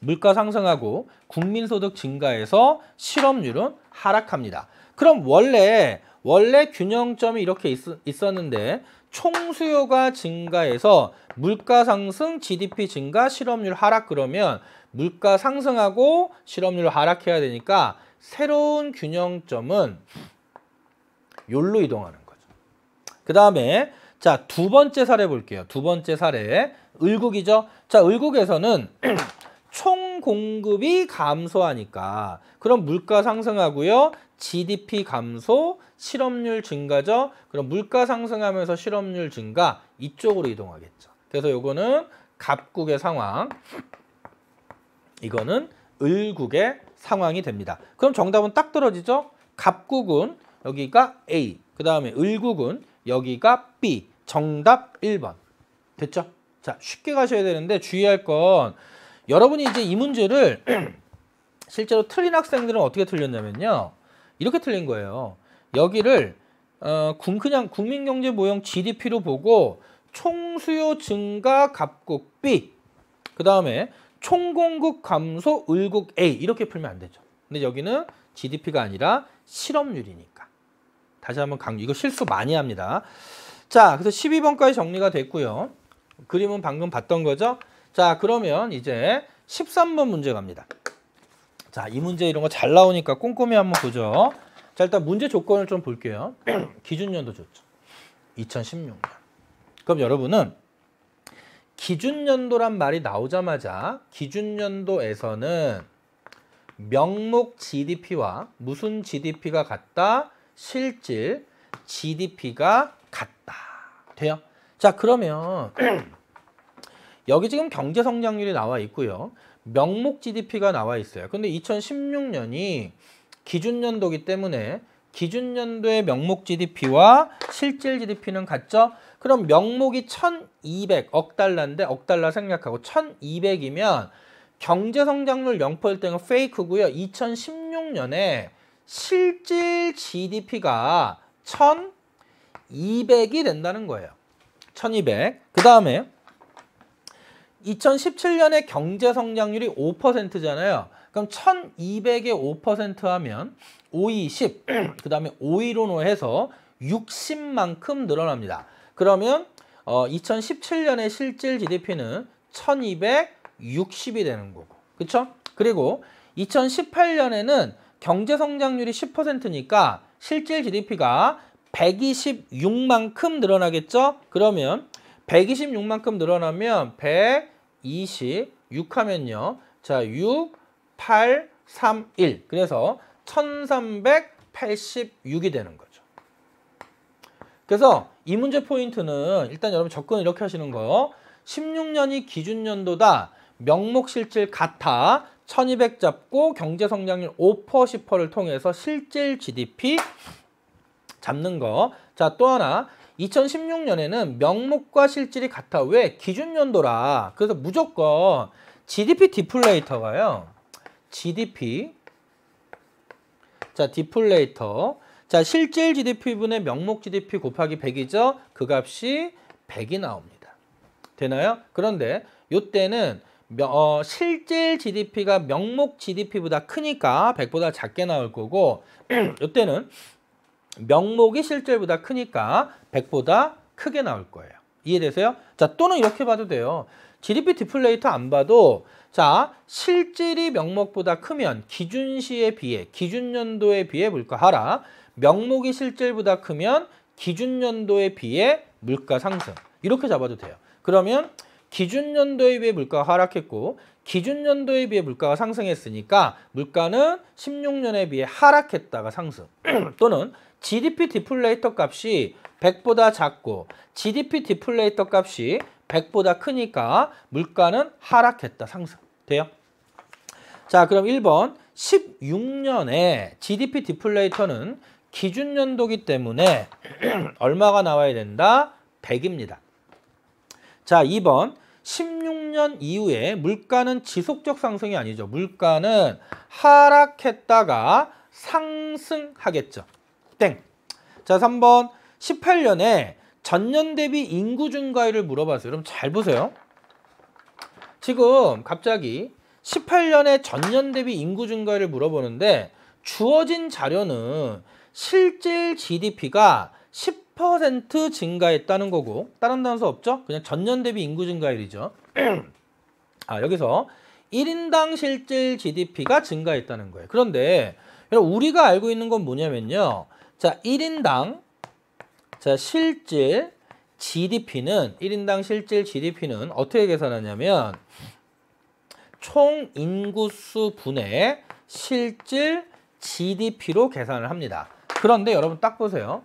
물가 상승하고 국민 소득 증가에서 실업률은 하락합니다. 그럼 원래 원래 균형점이 이렇게 있, 었는데 총수요가 증가해서 물가 상승, GDP 증가, 실업률 하락 그러면 물가 상승하고 실업률 하락해야 되니까 새로운 균형점은 욜로 이동하는 거죠. 그 다음에 자 두 번째 사례 볼게요. 두 번째 사례 을국이죠. 자 을국에서는 총 공급이 감소하니까 그럼 물가 상승하고요. GDP 감소, 실업률 증가죠. 그럼 물가 상승하면서 실업률 증가 이쪽으로 이동하겠죠. 그래서 요거는 갑국의 상황. 이거는 을국의 상황이 됩니다. 그럼 정답은 딱 떨어지죠. 갑국은 여기가 A, 그 다음에 을국은 여기가 B. 정답 1번. 됐죠? 자, 쉽게 가셔야 되는데 주의할 건 여러분이 이제 이 문제를 실제로 틀린 학생들은 어떻게 틀렸냐면요. 이렇게 틀린 거예요. 여기를 어, 그냥 국민경제모형 GDP로 보고 총수요 증가 갑국 비그 다음에 총공급 감소 을국 A 이렇게 풀면 안 되죠. 근데 여기는 GDP가 아니라 실업률이니까. 다시 한번 강조. 이거 실수 많이 합니다. 자, 그래서 12번까지 정리가 됐고요. 그림은 방금 봤던 거죠. 자, 그러면 이제 13번 문제 갑니다. 자, 이 문제 이런 거 잘 나오니까 꼼꼼히 한번 보죠. 자, 일단 문제 조건을 좀 볼게요. 기준년도 좋죠. 2016년. 그럼 여러분은 기준년도란 말이 나오자마자 기준년도에서는 명목 GDP와 무슨 GDP가 같다? 실질 GDP가 같다. 돼요? 자 그러면 여기 지금 경제 성장률이 나와 있고요. 명목 GDP가 나와 있어요. 근데 2016년이 기준연도기 때문에 기준연도의 명목 GDP와 실질 GDP는 같죠? 그럼 명목이 1200억 달러인데 억 달러 생략하고 1200이면 경제성장률 0%일 때는 페이크고요. 2016년에 실질 GDP가 1200이 된다는 거예요. 1200. 그 다음에 2017년에 경제성장률이 5%잖아요. 그럼 1200에 5% 하면 5 2 0그 다음에 5 1 5 해서 60만큼 늘어납니다. 그러면 어, 2017년의 실질 GDP는 1260이 되는 거고 그렇죠? 그리고 2018년에는 경제 성장률이 10%니까 실질 GDP가 126만큼 늘어나겠죠? 그러면 126만큼 늘어나면 126 하면요. 자, 6 8, 3, 1. 그래서 1386이 되는 거죠. 그래서 이 문제 포인트는 일단 여러분 접근 이렇게 하시는 거요. 예 16년이 기준년도다. 명목 실질 같아. 1200 잡고 경제 성장률 5% 10%를 통해서 실질 GDP 잡는 거. 자, 또 하나. 2016년에는 명목과 실질이 같아. 왜? 기준년도라. 그래서 무조건 GDP 디플레이터가요. GDP 자 디플레이터 자 실질 GDP분의 명목 GDP 곱하기 100이죠 그 값이 100이 나옵니다 되나요? 그런데 요때는 어, 실질 GDP가 명목 GDP보다 크니까 100보다 작게 나올 거고 이때는 명목이 실질보다 크니까 100보다 크게 나올 거예요. 이해되세요? 자 또는 이렇게 봐도 돼요. GDP 디플레이터 안 봐도 자, 실질이 명목보다 크면 기준시에 비해, 기준연도에 비해 물가하라. 명목이 실질보다 크면 기준연도에 비해 물가 상승. 이렇게 잡아도 돼요. 그러면 기준연도에 비해 물가가 하락했고 기준연도에 비해 물가가 상승했으니까 물가는 16년에 비해 하락했다가 상승 또는 GDP 디플레이터 값이 100보다 작고 GDP 디플레이터 값이 100보다 크니까 물가는 하락했다. 상승. 돼요? 자, 그럼 1번 16년에 GDP 디플레이터는 기준 연도기 때문에 얼마가 나와야 된다? 100입니다. 자, 2번 16년 이후에 물가는 지속적 상승이 아니죠. 물가는 하락했다가 상승하겠죠. 땡. 자, 3번 18년에 전년 대비 인구 증가율을 물어봤어요. 여러분 잘 보세요. 지금 갑자기 18년에 전년 대비 인구 증가율을 물어보는데 주어진 자료는 실질 GDP가 10% 증가했다는 거고 다른 단서 없죠? 그냥 전년 대비 인구 증가율이죠. 아 여기서 1인당 실질 GDP가 증가했다는 거예요. 그런데 우리가 알고 있는 건 뭐냐면요. 자, 1인당 자, 실질 GDP는 1인당 실질 GDP는 어떻게 계산하냐면 총 인구수 분의 실질 GDP로 계산을 합니다. 그런데 여러분 딱 보세요.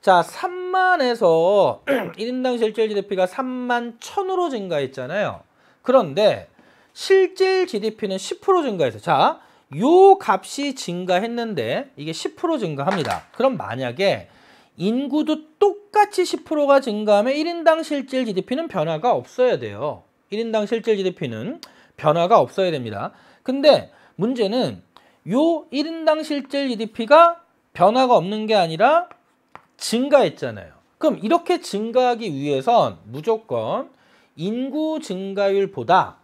자, 3만에서 1인당 실질 GDP가 3만 1000으로 증가했잖아요. 그런데 실질 GDP는 10% 증가해서 자, 요 값이 증가했는데 이게 10% 증가합니다. 그럼 만약에 인구도 똑같이 10%가 증가하면 1인당 실질 GDP는 변화가 없어야 돼요. 1인당 실질 GDP는 변화가 없어야 됩니다. 근데 문제는 요 1인당 실질 GDP가 변화가 없는 게 아니라 증가했잖아요. 그럼 이렇게 증가하기 위해선 무조건 인구 증가율보다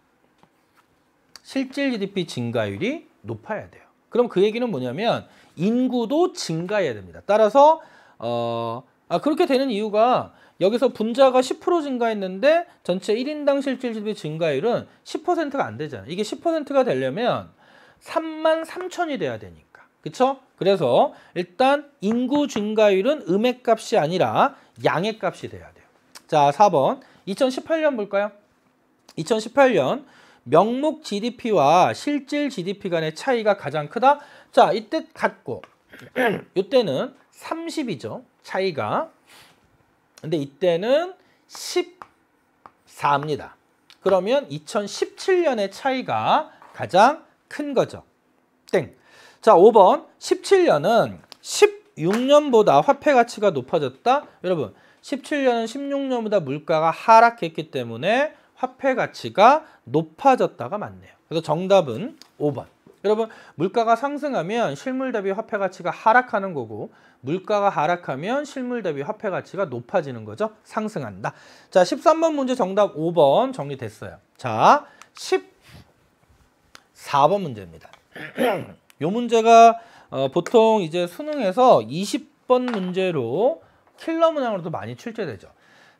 실질 GDP 증가율이 높아야 돼요. 그럼 그 얘기는 뭐냐면 인구도 증가해야 됩니다. 따라서 어, 아, 그렇게 되는 이유가 여기서 분자가 10% 증가했는데 전체 1인당 실질 소비 증가율은 10%가 안 되잖아요. 이게 10%가 되려면 3만 3천이 돼야 되니까. 그쵸? 그래서 일단 인구 증가율은 음액값이 아니라 양액값이 돼야 돼요. 자, 4번. 2018년 볼까요? 2018년 명목 GDP와 실질 GDP 간의 차이가 가장 크다. 자, 이때 같고 이때는 30이죠. 차이가. 근데 이때는 14입니다. 그러면 2017년의 차이가 가장 큰 거죠. 땡. 자, 5번 17년은 16년보다 화폐 가치가 높아졌다. 여러분, 17년은 16년보다 물가가 하락했기 때문에 화폐 가치가 높아졌다가 맞네요. 그래서 정답은 5번. 여러분 물가가 상승하면 실물 대비 화폐 가치가 하락하는 거고 물가가 하락하면 실물 대비 화폐 가치가 높아지는 거죠. 상승한다. 자 13번 문제 정답 5번 정리됐어요. 자 14번 문제입니다. 요 문제가 어, 보통 이제 수능에서 20번 문제로 킬러 문항으로도 많이 출제되죠.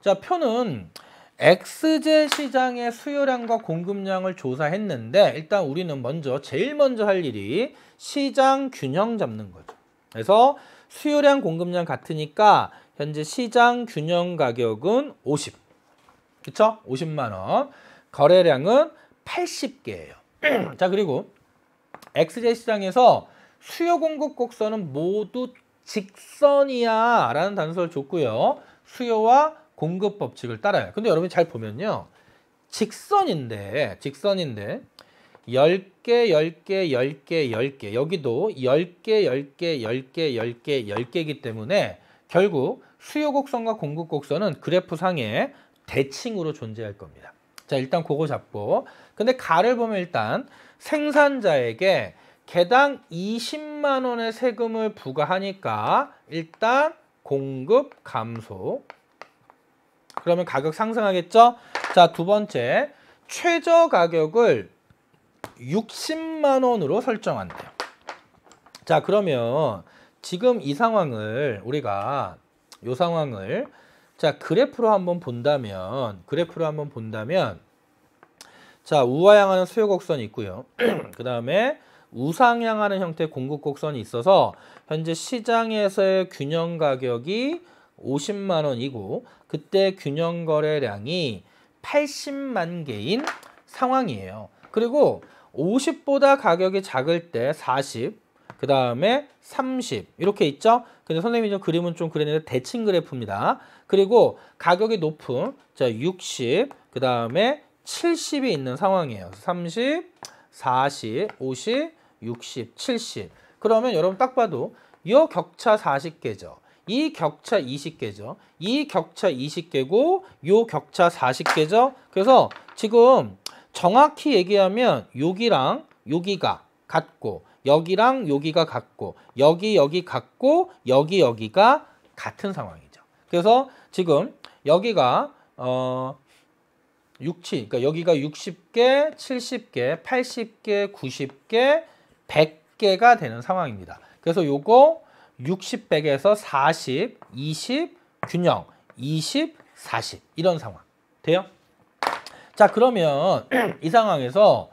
자 표는 엑스제 시장의 수요량과 공급량을 조사했는데 일단 우리는 먼저 제일 먼저 할 일이 시장 균형 잡는 거죠. 그래서 수요량 공급량 같으니까 현재 시장 균형 가격은 50. 그쵸? 50만 원. 거래량은 80개예요. 자, 그리고 엑스제 시장에서 수요 공급 곡선은 모두 직선이야 라는 단서를 줬고요. 수요와 공급 법칙을 따라요. 근데 여러분 잘 보면요. 직선인데 직선인데 10개, 10개, 10개, 10개 여기도 10개, 10개, 10개, 10개, 10개이기 때문에 결국 수요 곡선과 공급 곡선은 그래프 상에 대칭으로 존재할 겁니다. 자 일단 그거 잡고 근데 가를 보면 일단 생산자에게 개당 20만 원의 세금을 부과하니까 일단 공급 감소 그러면 가격 상승하겠죠? 자, 두 번째. 최저 가격을 60만 원으로 설정한대요. 자, 그러면 지금 이 상황을 우리가 요 상황을 자, 그래프로 한번 본다면 그래프로 한번 본다면 자, 우하향하는 수요 곡선이 있고요. 그다음에 우상향하는 형태의 공급 곡선이 있어서 현재 시장에서의 균형 가격이 50만 원이고 그때 균형 거래량이 80만 개인 상황이에요. 그리고 50보다 가격이 작을 때 40, 그 다음에 30 이렇게 있죠? 근데 선생님이 좀 그림은 좀 그렸는데 대칭 그래프입니다. 그리고 가격이 높은 자 60, 그 다음에 70이 있는 상황이에요. 30, 40, 50, 60, 70 그러면 여러분 딱 봐도 이 격차 40개죠. 이 격차 20개죠. 이 격차 20개고 요 격차 40개죠. 그래서 지금 정확히 얘기하면 여기랑 여기가 같고 여기랑 여기가 같고 여기 여기 같고 여기 여기가 같은 상황이죠. 그래서 지금 여기가 어6 7, 그러니까 여기가 60개, 70개, 80개, 90개, 100개가 되는 상황입니다. 그래서 요거 60, 100에서 40, 20, 균형, 20, 40 이런 상황 돼요? 자 그러면 이 상황에서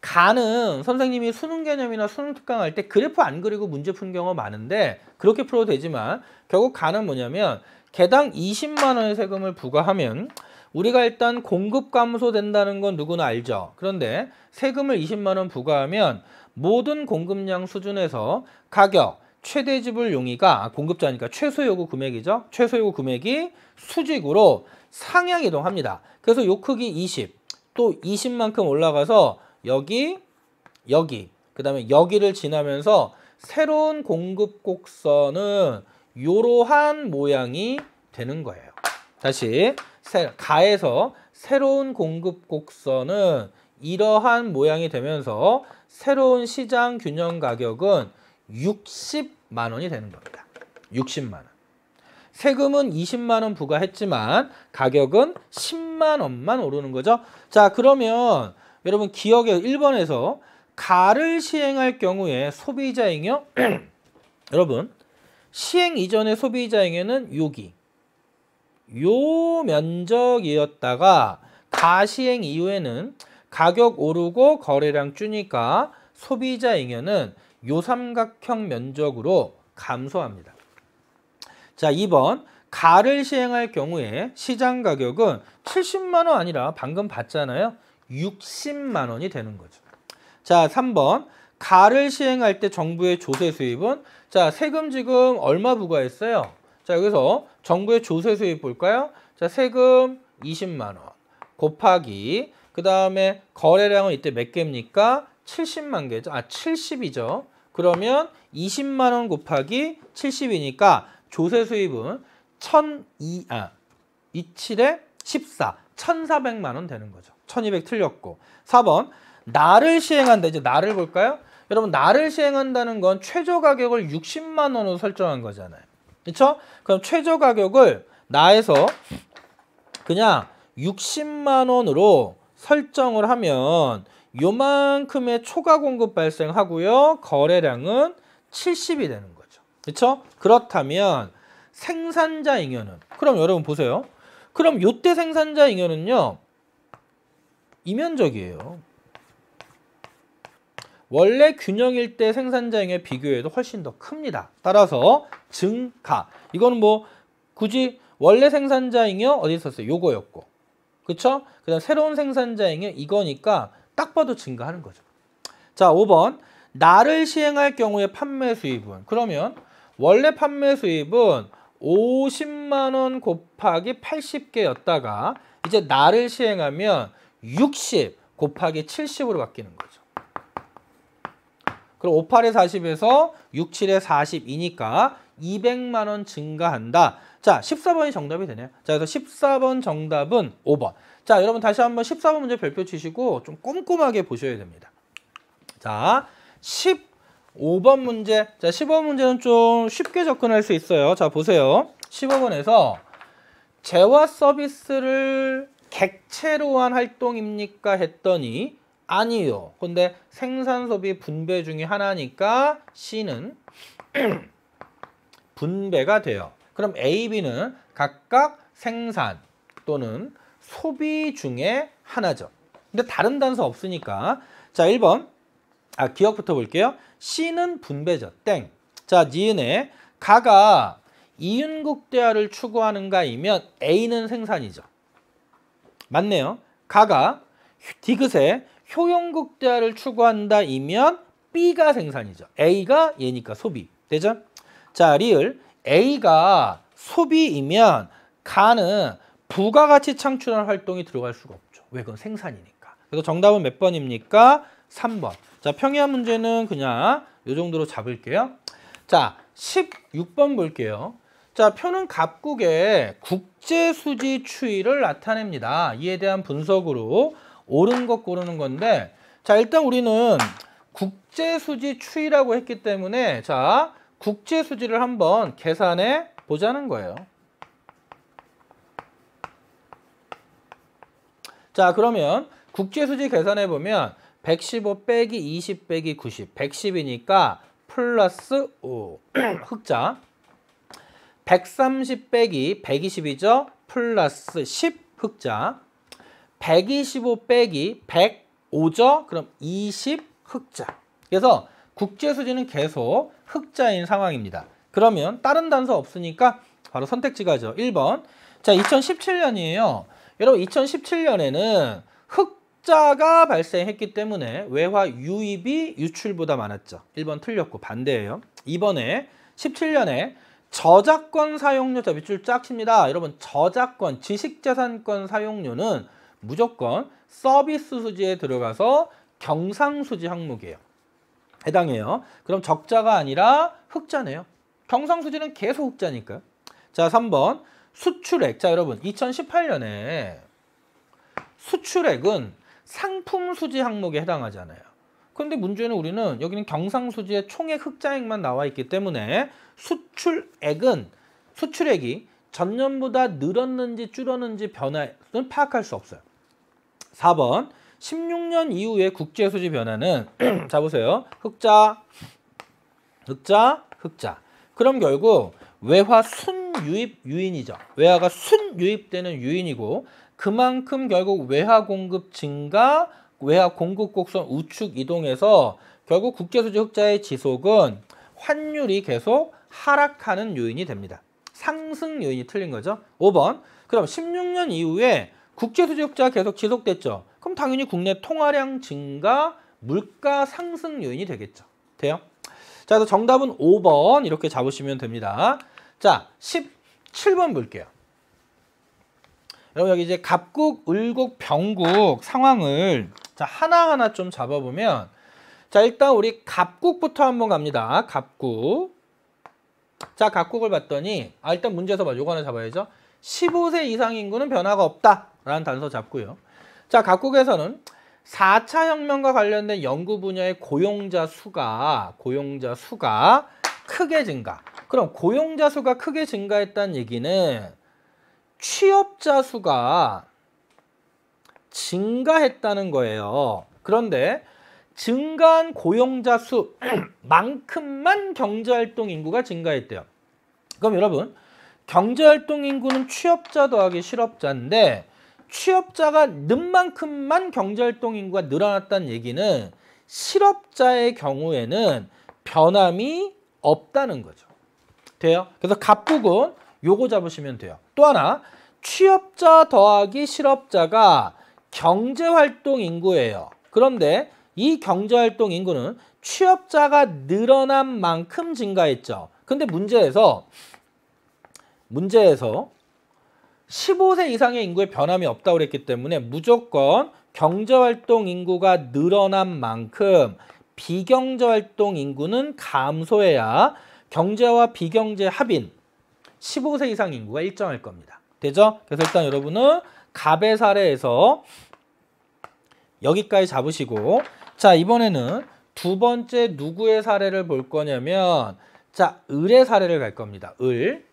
가는 선생님이 수능 개념이나 수능 특강 할 때 그래프 안 그리고 문제 푼 경우 많은데 그렇게 풀어도 되지만 결국 가는 뭐냐면 개당 20만 원의 세금을 부과하면 우리가 일단 공급 감소된다는 건 누구나 알죠. 그런데 세금을 20만 원 부과하면 모든 공급량 수준에서 가격, 최대 지불 용의가 공급자니까 최소 요구 금액이죠. 최소 요구 금액이 수직으로 상향 이동합니다. 그래서 요 크기 20, 또 20만큼 올라가서 여기, 여기, 그 다음에 여기를 지나면서 새로운 공급 곡선은 이러한 모양이 되는 거예요. 다시 가에서 새로운 공급 곡선은 이러한 모양이 되면서 새로운 시장 균형 가격은 60만 원이 되는 겁니다. 60만 원. 세금은 20만 원 부과했지만 가격은 10만 원만 오르는 거죠. 자 그러면 여러분 기억에 1번에서 가를 시행할 경우에 소비자행여 여러분 시행 이전에 소비자행여는 여기 요 면적이었다가 가시행 이후에는 가격 오르고 거래량 주니까 소비자행여는 요삼각형 면적으로 감소합니다. 자, 2번 가를 시행할 경우에 시장 가격은 70만 원 아니라 방금 봤잖아요. 60만 원이 되는 거죠. 자, 3번 가를 시행할 때 정부의 조세 수입은 자, 세금 지금 얼마 부과했어요? 자, 여기서 정부의 조세 수입 볼까요? 자, 세금 20만 원 곱하기 그 다음에 거래량은 이때 몇 개입니까? 70만 개죠. 아, 70이죠. 그러면 20만 원 곱하기 70이니까 조세 수입은 1002 아, 27에 14. 1,400만 원 되는 거죠. 1,200 틀렸고. 4번. 나를 시행한다. 이제 나를 볼까요? 여러분 나를 시행한다는 건 최저 가격을 60만 원으로 설정한 거잖아요. 그쵸 그럼 최저 가격을 나에서 그냥 60만 원으로 설정을 하면 요만큼의 초과 공급 발생하고요. 거래량은 70이 되는 거죠. 그렇죠? 그렇다면 생산자 잉여는 그럼 여러분 보세요. 그럼 요때 생산자 잉여는요. 이면적이에요. 원래 균형일 때 생산자 잉여 비교해도 훨씬 더 큽니다. 따라서 증가. 이거는 뭐 굳이 원래 생산자 잉여 어디 있었어요? 요거였고. 그쵸? 그 다음 새로운 생산자 잉여 이거니까 딱 봐도 증가하는 거죠. 자, 5번. 나를 시행할 경우에 판매 수입은 그러면 원래 판매 수입은 50만 원 곱하기 80개였다가 이제 나를 시행하면 60 곱하기 70으로 바뀌는 거죠. 그럼 5, 8에 40에서 6, 7에 42니까 200만 원 증가한다. 자, 14번이 정답이 되네요. 자, 그래서 14번 정답은 5번. 자, 여러분 다시 한번 14번 문제 별표 치시고 좀 꼼꼼하게 보셔야 됩니다. 자, 15번 문제. 자, 15번 문제는 좀 쉽게 접근할 수 있어요. 자, 보세요. 15번에서 재화 서비스를 객체로 한 활동입니까? 했더니 아니요. 근데 생산 소비 분배 중에 하나니까 C는 분배가 돼요. 그럼 A, B는 각각 생산 또는 소비 중에 하나죠. 근데 다른 단서 없으니까 자 1번 아 기억부터 볼게요. C는 분배죠. 땡. 자 니은에 가가 이윤국 대화를 추구하는가이면 A는 생산이죠. 맞네요. 가가 디귿에 효용국 대화를 추구한다이면 B가 생산이죠. A가 얘니까 소비. 되죠? 자, 리을 A가 소비이면 가는 부가가치 창출할 활동이 들어갈 수가 없죠. 왜? 그건 생산이니까. 그래서 정답은 몇 번입니까? 3번. 자, 평이한 문제는 그냥 이 정도로 잡을게요. 자, 16번 볼게요. 자, 표는 각국의 국제수지 추이를 나타냅니다. 이에 대한 분석으로 옳은 것 고르는 건데 자, 일단 우리는 국제수지 추이라고 했기 때문에 자, 국제수지를 한번 계산해 보자는 거예요. 자 그러면 국제수지 계산해 보면 115 빼기 20 빼기 90 110이니까 플러스 5 흑자 130 빼기 120이죠 플러스 10 흑자 125 빼기 105죠 그럼 20 흑자 그래서 국제수지는 계속 흑자인 상황입니다 그러면 다른 단서 없으니까 바로 선택지가죠 1번 자 2017년이에요 여러분 2017년에는 흑자가 발생했기 때문에 외화 유입이 유출보다 많았죠. 1번 틀렸고 반대예요. 이번에 17년에 저작권 사용료 자비줄 짝칩니다. 여러분 저작권, 지식재산권 사용료는 무조건 서비스 수지에 들어가서 경상수지 항목이에요. 해당해요. 그럼 적자가 아니라 흑자네요. 경상수지는 계속 흑자니까요. 자, 3번. 수출액. 자, 여러분, 2018년에 수출액은 상품 수지 항목에 해당하잖아요. 그런데 문제는 우리는 여기는 경상수지의 총액 흑자액만 나와 있기 때문에 수출액은 수출액이 전년보다 늘었는지 줄었는지 변화는 파악할 수 없어요. 4번 16년 이후의 국제수지 변화는 자 보세요. 흑자, 흑자, 흑자. 그럼 결국 외화 순유입 유인이죠. 외화가 순유입되는 유인이고 그만큼 결국 외화 공급 증가, 외화 공급 곡선 우측 이동에서 결국 국제수지 흑자의 지속은 환율이 계속 하락하는 요인이 됩니다. 상승 요인이 틀린 거죠. 5번. 그럼 16년 이후에 국제수지 흑자가 계속 지속됐죠. 그럼 당연히 국내 통화량 증가, 물가 상승 요인이 되겠죠. 돼요? 자, 그래서 정답은 5번 이렇게 잡으시면 됩니다. 자, 17번 볼게요. 여러분 여기 이제 갑국, 을국, 병국 상황을 자 하나하나 좀 잡아보면 자 일단 우리 갑국부터 한번 갑니다. 갑국 자 각국을 봤더니 아 일단 문제에서 봐 요거 하나 잡아야죠. 15세 이상 인구는 변화가 없다 라는 단서 잡고요. 자 각국에서는 4차 혁명과 관련된 연구 분야의 고용자 수가 고용자 수가 크게 증가. 그럼 고용자 수가 크게 증가했다는 얘기는 취업자 수가 증가했다는 거예요. 그런데 증가한 고용자 수만큼만 경제활동 인구가 증가했대요. 그럼 여러분 경제활동 인구는 취업자 더하기 실업자인데 취업자가 는 만큼만 경제활동 인구가 늘어났다는 얘기는 실업자의 경우에는 변함이 없다는 거죠. 돼요? 그래서 갑부분 요거 잡으시면 돼요. 또 하나 취업자 더하기 실업자가 경제활동 인구예요. 그런데 이 경제활동 인구는 취업자가 늘어난 만큼 증가했죠. 근데 문제에서 문제에서 15세 이상의 인구에 변함이 없다고 그랬기 때문에 무조건 경제활동 인구가 늘어난 만큼 비경제활동 인구는 감소해야 경제와 비경제 합인 15세 이상 인구가 일정할 겁니다. 되죠? 그래서 일단 여러분은 갑의 사례에서 여기까지 잡으시고 자 이번에는 두 번째 누구의 사례를 볼 거냐면 자 을의 사례를 갈 겁니다. 을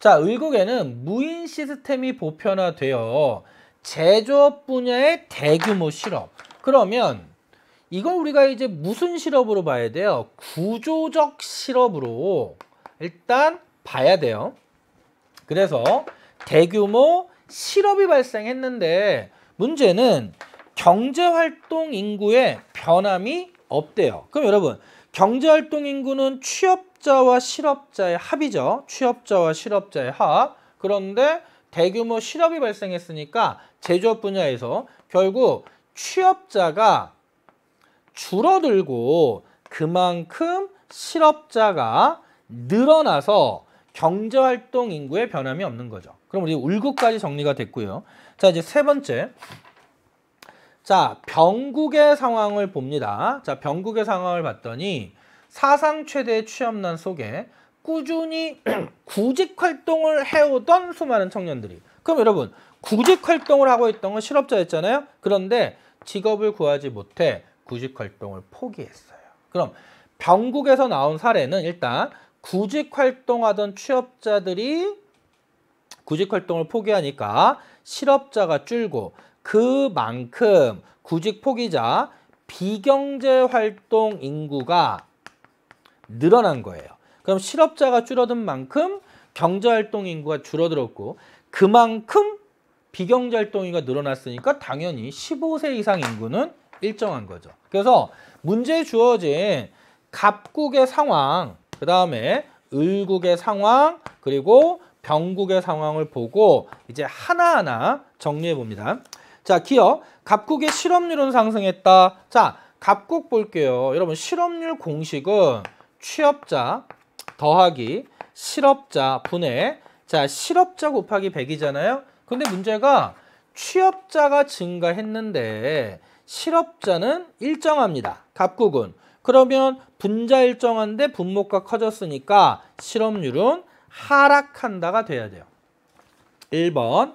자, 의국에는 무인 시스템이 보편화되어 제조업 분야의 대규모 실업. 그러면 이걸 우리가 이제 무슨 실업으로 봐야 돼요? 구조적 실업으로 일단 봐야 돼요. 그래서 대규모 실업이 발생했는데 문제는 경제활동 인구의 변함이 없대요. 그럼 여러분 경제활동 인구는 취업 취업자와 실업자의 합이죠. 취업자와 실업자의 합. 그런데 대규모 실업이 발생했으니까 제조업 분야에서 결국 취업자가 줄어들고 그만큼 실업자가 늘어나서 경제활동 인구에 변함이 없는 거죠. 그럼 우리 울구까지 정리가 됐고요. 자 이제 세 번째 자 병국의 상황을 봅니다. 자 병국의 상황을 봤더니 사상 최대의 취업난 속에 꾸준히 구직 활동을 해오던 수많은 청년들이 그럼 여러분 구직 활동을 하고 있던 건 실업자였잖아요 그런데 직업을 구하지 못해 구직 활동을 포기했어요 그럼 병국에서 나온 사례는 일단 구직 활동하던 취업자들이 구직 활동을 포기하니까 실업자가 줄고 그만큼 구직 포기자 비경제 활동 인구가 늘어난 거예요. 그럼 실업자가 줄어든 만큼 경제활동 인구가 줄어들었고 그만큼 비경제활동 인구가 늘어났으니까 당연히 15세 이상 인구는 일정한 거죠. 그래서 문제 주어진 갑국의 상황, 그 다음에 을국의 상황, 그리고 병국의 상황을 보고 이제 하나하나 정리해 봅니다. 자, 기업 갑국의 실업률은 상승했다. 자, 갑국 볼게요. 여러분 실업률 공식은 취업자 더하기 실업자 분의 자 실업자 곱하기 100이잖아요. 근데 문제가 취업자가 증가했는데 실업자는 일정합니다. 갑국은. 그러면 분자 일정한데 분모가 커졌으니까 실업률은 하락한다가 돼야 돼요. 1번.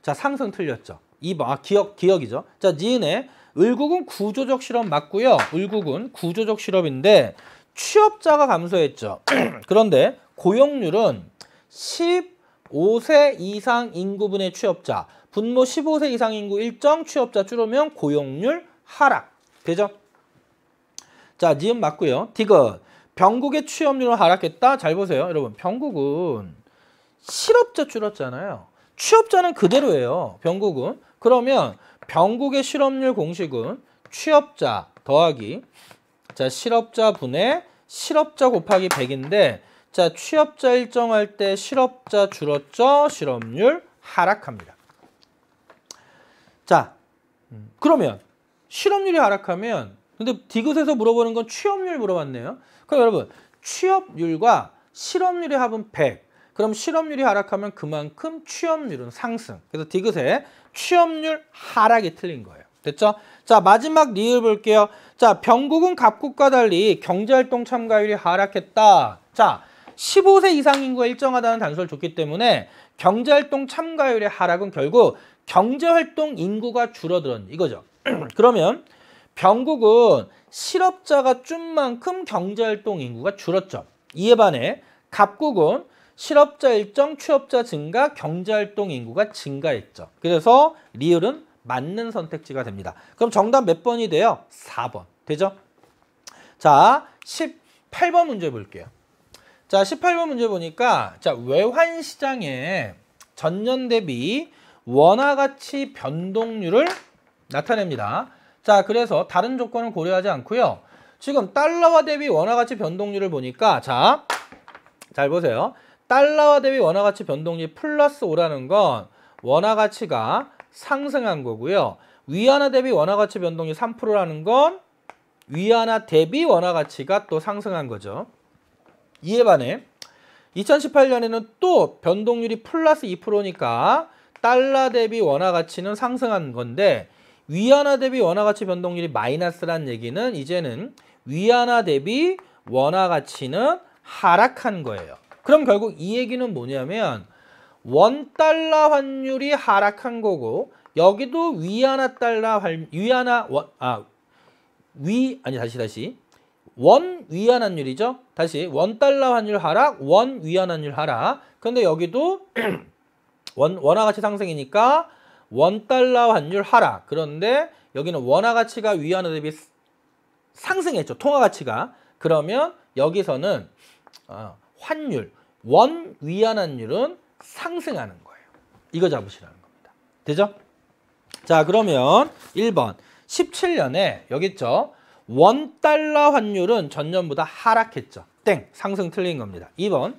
자, 상승 틀렸죠. 2번. 아, 기억, 기억이죠. 자, 니은의 을국은 구조적 실업 맞고요. 을국은 구조적 실업인데 취업자가 감소했죠. 그런데 고용률은 15세 이상 인구분의 취업자, 분모 15세 이상 인구 일정 취업자 줄으면 고용률 하락. 되죠? 자, 니은 맞고요. 디귿. 병국의 취업률은 하락했다. 잘 보세요. 여러분, 병국은 실업자 줄었잖아요. 취업자는 그대로예요. 병국은. 그러면 병국의 실업률 공식은 취업자 더하기 자, 실업자분의 실업자 곱하기 100인데 자, 취업자 일정할 때 실업자 줄었죠? 실업률 하락합니다. 자, 그러면 실업률이 하락하면 근데 디귿에서 물어보는 건 취업률 물어봤네요. 그럼 여러분 취업률과 실업률의 합은 100. 그럼 실업률이 하락하면 그만큼 취업률은 상승. 그래서 디귿에 취업률 하락이 틀린 거예요. 됐죠? 자 마지막 리을 볼게요. 자 병국은 갑국과 달리 경제활동 참가율이 하락했다. 자 15세 이상 인구가 일정하다는 단서를 줬기 때문에 경제활동 참가율의 하락은 결국 경제활동 인구가 줄어들었 이거죠. 그러면 병국은 실업자가 준 만큼 경제활동 인구가 줄었죠. 이에 반해 갑국은 실업자 일정, 취업자 증가, 경제활동 인구가 증가했죠. 그래서 리을은 맞는 선택지가 됩니다. 그럼 정답 몇 번이 돼요? 4번. 되죠? 자, 18번 문제 볼게요. 자, 18번 문제 보니까 자, 외환 시장에 전년 대비 원화 가치 변동률을 나타냅니다. 자, 그래서 다른 조건을 고려하지 않고요. 지금 달러와 대비 원화 가치 변동률을 보니까 자, 잘 보세요. 달러와 대비 원화 가치 변동률 플러스 오라는 건 원화 가치가 상승한 거고요. 위안화 대비 원화 가치 변동률 3%라는 건 위안화 대비 원화 가치가 또 상승한 거죠. 이에 반해 2018년에는 또 변동률이 플러스 2%니까 달러 대비 원화 가치는 상승한 건데 위안화 대비 원화 가치 변동률이 마이너스란 얘기는 이제는 위안화 대비 원화 가치는 하락한 거예요. 그럼 결국 이 얘기는 뭐냐면 원달러 환율이 하락한 거고 여기도 위안화 달러 환 위안화 원아위 아니 다시 다시 원 위안 환율이죠. 다시 원 달러 환율 하락, 원 위안 환율 하락. 근데 여기도 원 원화 가치 상승이니까 원 달러 환율 하락. 그런데 여기는 원화 가치가 위안화 대비 상승했죠. 통화 가치가. 그러면 여기서는 어, 환율 원 위안 환율은 상승하는 거예요. 이거 잡으시라는 겁니다. 되죠? 자 그러면 1번 17년에 여기 있죠. 원달러 환율은 전년보다 하락했죠. 땡 상승 틀린 겁니다. 2번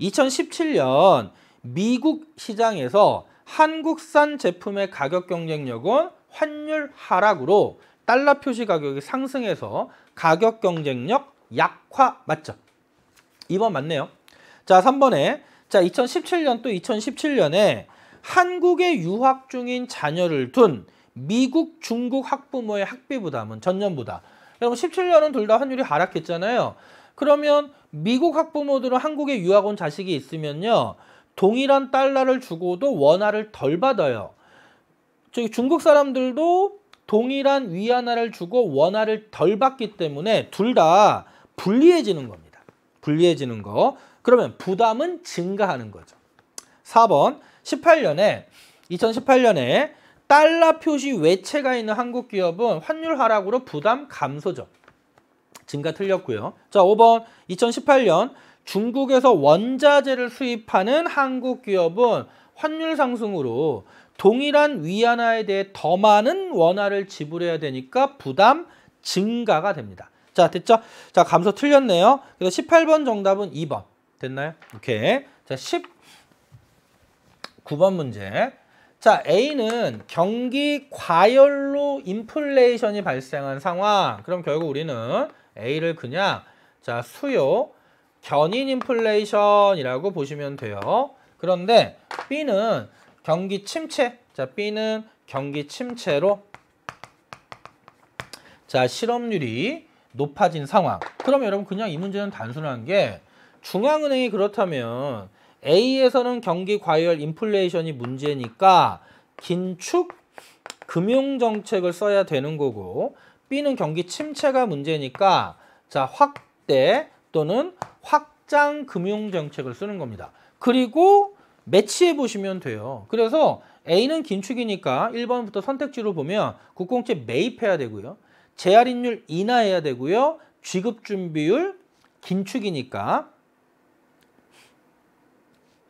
2017년 미국 시장에서 한국산 제품의 가격 경쟁력은 환율 하락으로 달러 표시 가격이 상승해서 가격 경쟁력 약화 맞죠? 2번 맞네요. 자, 3번에 자, 2017년 또 2017년에 한국에 유학 중인 자녀를 둔 미국, 중국 학부모의 학비 부담은 전년보다 여러분 17년은 둘 다 환율이 하락했잖아요. 그러면 미국 학부모들은 한국에 유학 온 자식이 있으면요. 동일한 달러를 주고도 원화를 덜 받아요. 저기 중국 사람들도 동일한 위안화를 주고 원화를 덜 받기 때문에 둘 다 불리해지는 겁니다. 불리해지는 거. 그러면 부담은 증가하는 거죠. 4번 18년에 2018년에 달러 표시 외채가 있는 한국 기업은 환율 하락으로 부담 감소죠. 증가 틀렸고요. 자, 5번 2018년 중국에서 원자재를 수입하는 한국 기업은 환율 상승으로 동일한 위안화에 대해 더 많은 원화를 지불해야 되니까 부담 증가가 됩니다. 자, 됐죠? 자, 감소 틀렸네요. 그래서 18번 정답은 2번. 됐나요? 오케이. 자, 19번 문제. 자, A는 경기 과열로 인플레이션이 발생한 상황. 그럼 결국 우리는 A를 그냥 자, 수요 견인 인플레이션이라고 보시면 돼요. 그런데 B는 경기 침체. 자, B는 경기 침체로 자, 실업률이 높아진 상황. 그럼 여러분 그냥 이 문제는 단순한 게 중앙은행이 그렇다면 A에서는 경기 과열 인플레이션이 문제니까 긴축 금융 정책을 써야 되는 거고 B는 경기 침체가 문제니까 자 확대 또는 확장 금융 정책을 쓰는 겁니다. 그리고 매치해 보시면 돼요. 그래서 A는 긴축이니까 1번부터 선택지로 보면 국공채 매입해야 되고요. 재할인율 인하해야 되고요. 지급준비율 긴축이니까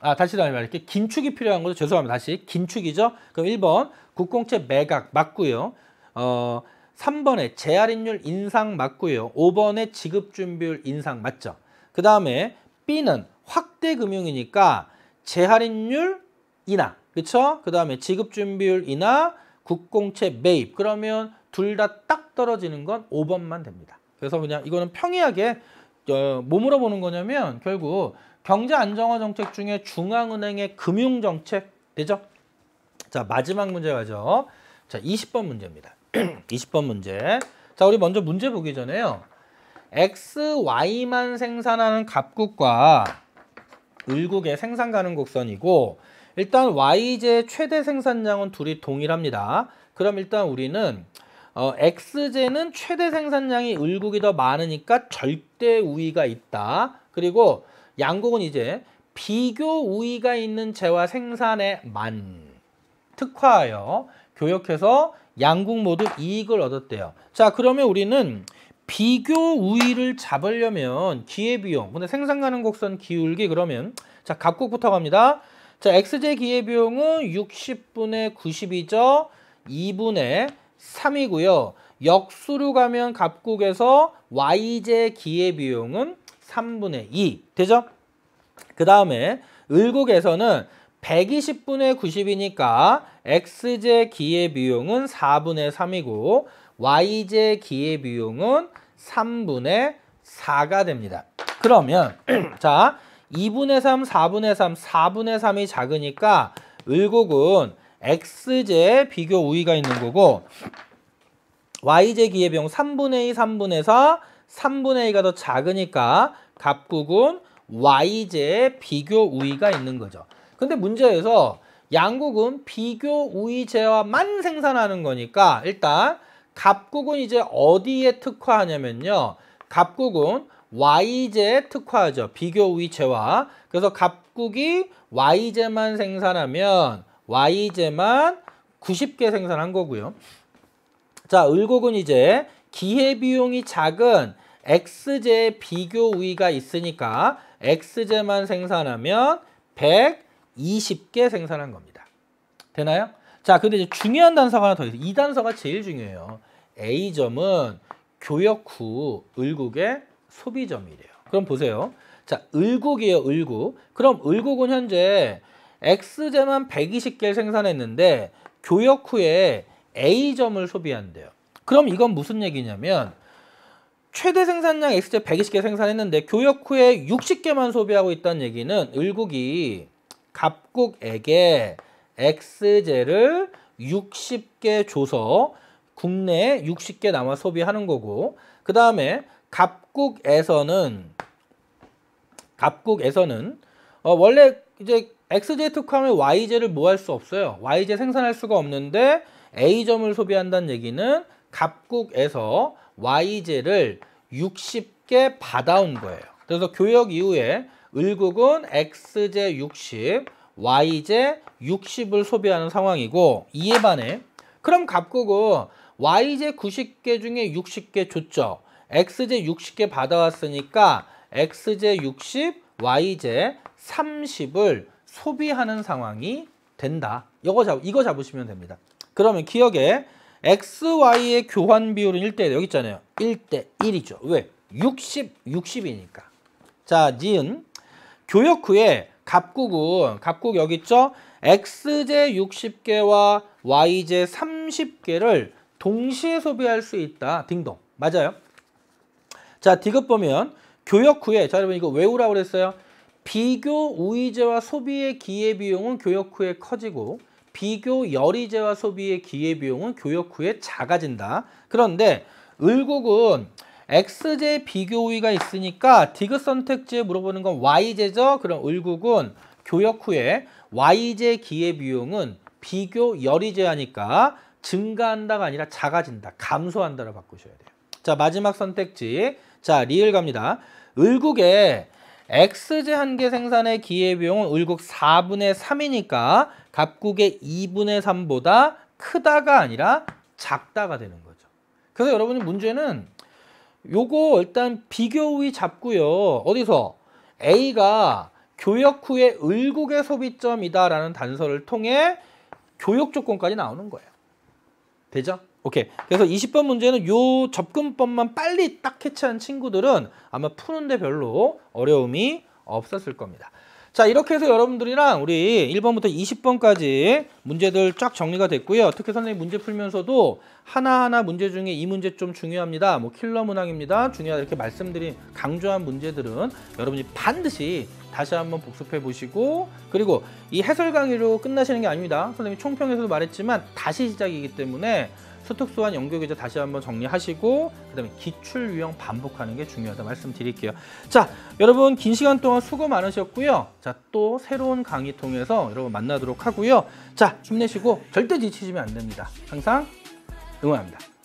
아 다시 다시 말할게 긴축이 필요한 거죠 죄송합니다 다시 긴축이죠 그럼 1번 국공채 매각 맞고요 어 3번에 재할인율 인상 맞고요 5번에 지급준비율 인상 맞죠 그 다음에 B는 확대 금융이니까 재할인율 인하 그렇죠그 다음에 지급준비율 인하 국공채 매입 그러면 둘 다 딱 떨어지는 건 5번만 됩니다 그래서 그냥 이거는 평이하게 어, 뭐 물어보는 거냐면 결국 경제 안정화 정책 중에 중앙은행의 금융 정책 되죠? 자, 마지막 문제 가죠. 자, 20번 문제입니다. 20번 문제. 자, 우리 먼저 문제 보기 전에요. XY만 생산하는 갑국과 을국의 생산 가능 곡선이고 일단 Y제 최대 생산량은 둘이 동일합니다. 그럼 일단 우리는 어, x j 는 최대 생산량이 을국이 더 많으니까 절대 우위가 있다. 그리고 양곡은 이제 비교 우위가 있는 재화 생산에만 특화하여 교역해서 양국 모두 이익을 얻었대요. 자 그러면 우리는 비교 우위를 잡으려면 기회비용 근데 생산 가능 곡선 기울기 그러면 자 각국부터 갑니다. 자 x제 기회비용은 60분의 90이죠. 2분의 3이고요. 역수로 가면 각국에서 y제 기회비용은 3분의 2 되죠? 그 다음에 을곡에서는 120분의 90이니까 x제 기의 비용은 4분의 3이고 y제 기의 비용은 3분의 4가 됩니다. 그러면 자 2분의 3, 4분의 3, 4분의 3이 작으니까 을곡은 x제 비교 우위가 있는 거고 y제 기의 비용 3분의 2, 3분의 4, 3분의 2가 더 작으니까 갑국은 y제 비교 우위가 있는 거죠. 근데 문제에서 양국은 비교 우위제와만 생산하는 거니까 일단 갑국은 이제 어디에 특화하냐면요. 갑국은 y제에 특화하죠. 비교 우위제와. 그래서 갑국이 y제만 생산하면 y제만 90개 생산한 거고요. 자, 을곡은 이제 기회비용이 작은 X제 비교 우위가 있으니까 X제만 생산하면 120개 생산한 겁니다. 되나요? 자, 근데 이제 중요한 단서가 하나 더 있어요. 이 단서가 제일 중요해요. A점은 교역 후 을국의 소비점이래요. 그럼 보세요. 자, 을국이에요, 을국. 그럼 을국은 현재 X제만 120개를 생산했는데 교역 후에 A점을 소비한대요. 그럼 이건 무슨 얘기냐면 최대 생산량 X제 120개 생산했는데 교역 후에 60개만 소비하고 있다는 얘기는 을국이 갑국에게 X제를 60개 줘서 국내에 60개 남아 소비하는 거고 그 다음에 갑국에서는 갑국에서는 어 원래 이제 XJ 특화하면 YJ를 뭐 할 수 없어요. YJ 생산할 수가 없는데 A점을 소비한다는 얘기는 갑국에서 y j 를 60개 받아온 거예요. 그래서 교역 이후에 을국은 x j 60, y j 60을 소비하는 상황이고 이에 반해 그럼 갑국은 y j 90개 중에 60개 줬죠. x j 60개 받아왔으니까 x j 60, y j 30을 소비하는 상황이 된다. 이거, 잡, 이거 잡으시면 됩니다. 그러면 기억에 XY의 교환 비율은 1대 여기 있잖아요. 1대 1이죠. 왜? 60, 60이니까. 자, 니은. 교역 후에 갑국은, 갑국 여기 있죠? X제 60개와 Y제 30개를 동시에 소비할 수 있다. 딩동. 맞아요. 자, 디귿 보면 교역 후에, 자, 여러분 이거 외우라고 그랬어요. 비교 우위제와 소비의 기회 비용은 교역 후에 커지고 비교 열의제와 소비의 기회비용은 교역 후에 작아진다. 그런데 을국은 X제 비교 우위가 있으니까 디귿 선택지에 물어보는 건 Y제죠. 그럼 을국은 교역 후에 Y제 기회비용은 비교 열의제 하니까 증가한다가 아니라 작아진다. 감소한다로 바꾸셔야 돼요. 자 마지막 선택지 자 리을 갑니다. 을국의 X제 한계 생산의 기회비용은 을국 4분의 3이니까 갑국의 2분의 3보다 크다가 아니라 작다가 되는 거죠. 그래서 여러분이 문제는 요거 일단 비교우 잡고요. 어디서? A가 교역 후에 을국의 소비점이다라는 단서를 통해 교역 조건까지 나오는 거예요. 되죠? 오케이. 그래서 20번 문제는 요 접근법만 빨리 딱 캐치한 친구들은 아마 푸는데 별로 어려움이 없었을 겁니다. 자 이렇게 해서 여러분들이랑 우리 1번부터 20번까지 문제들 쫙 정리가 됐고요. 특히 선생님 문제 풀면서도 하나하나 문제 중에 이 문제 좀 중요합니다. 뭐 킬러 문항입니다. 중요하다 이렇게 말씀드린 강조한 문제들은 여러분이 반드시 다시 한번 복습해 보시고 그리고 이 해설 강의로 끝나시는 게 아닙니다. 선생님이 총평에서도 말했지만 다시 시작이기 때문에 소득소환 연결계좌 다시 한번 정리하시고 그다음에 기출 유형 반복하는 게 중요하다 말씀드릴게요. 자, 여러분 긴 시간 동안 수고 많으셨고요. 자, 또 새로운 강의 통해서 여러분 만나도록 하고요. 자, 힘내시고 절대 지치시면 안 됩니다. 항상 응원합니다.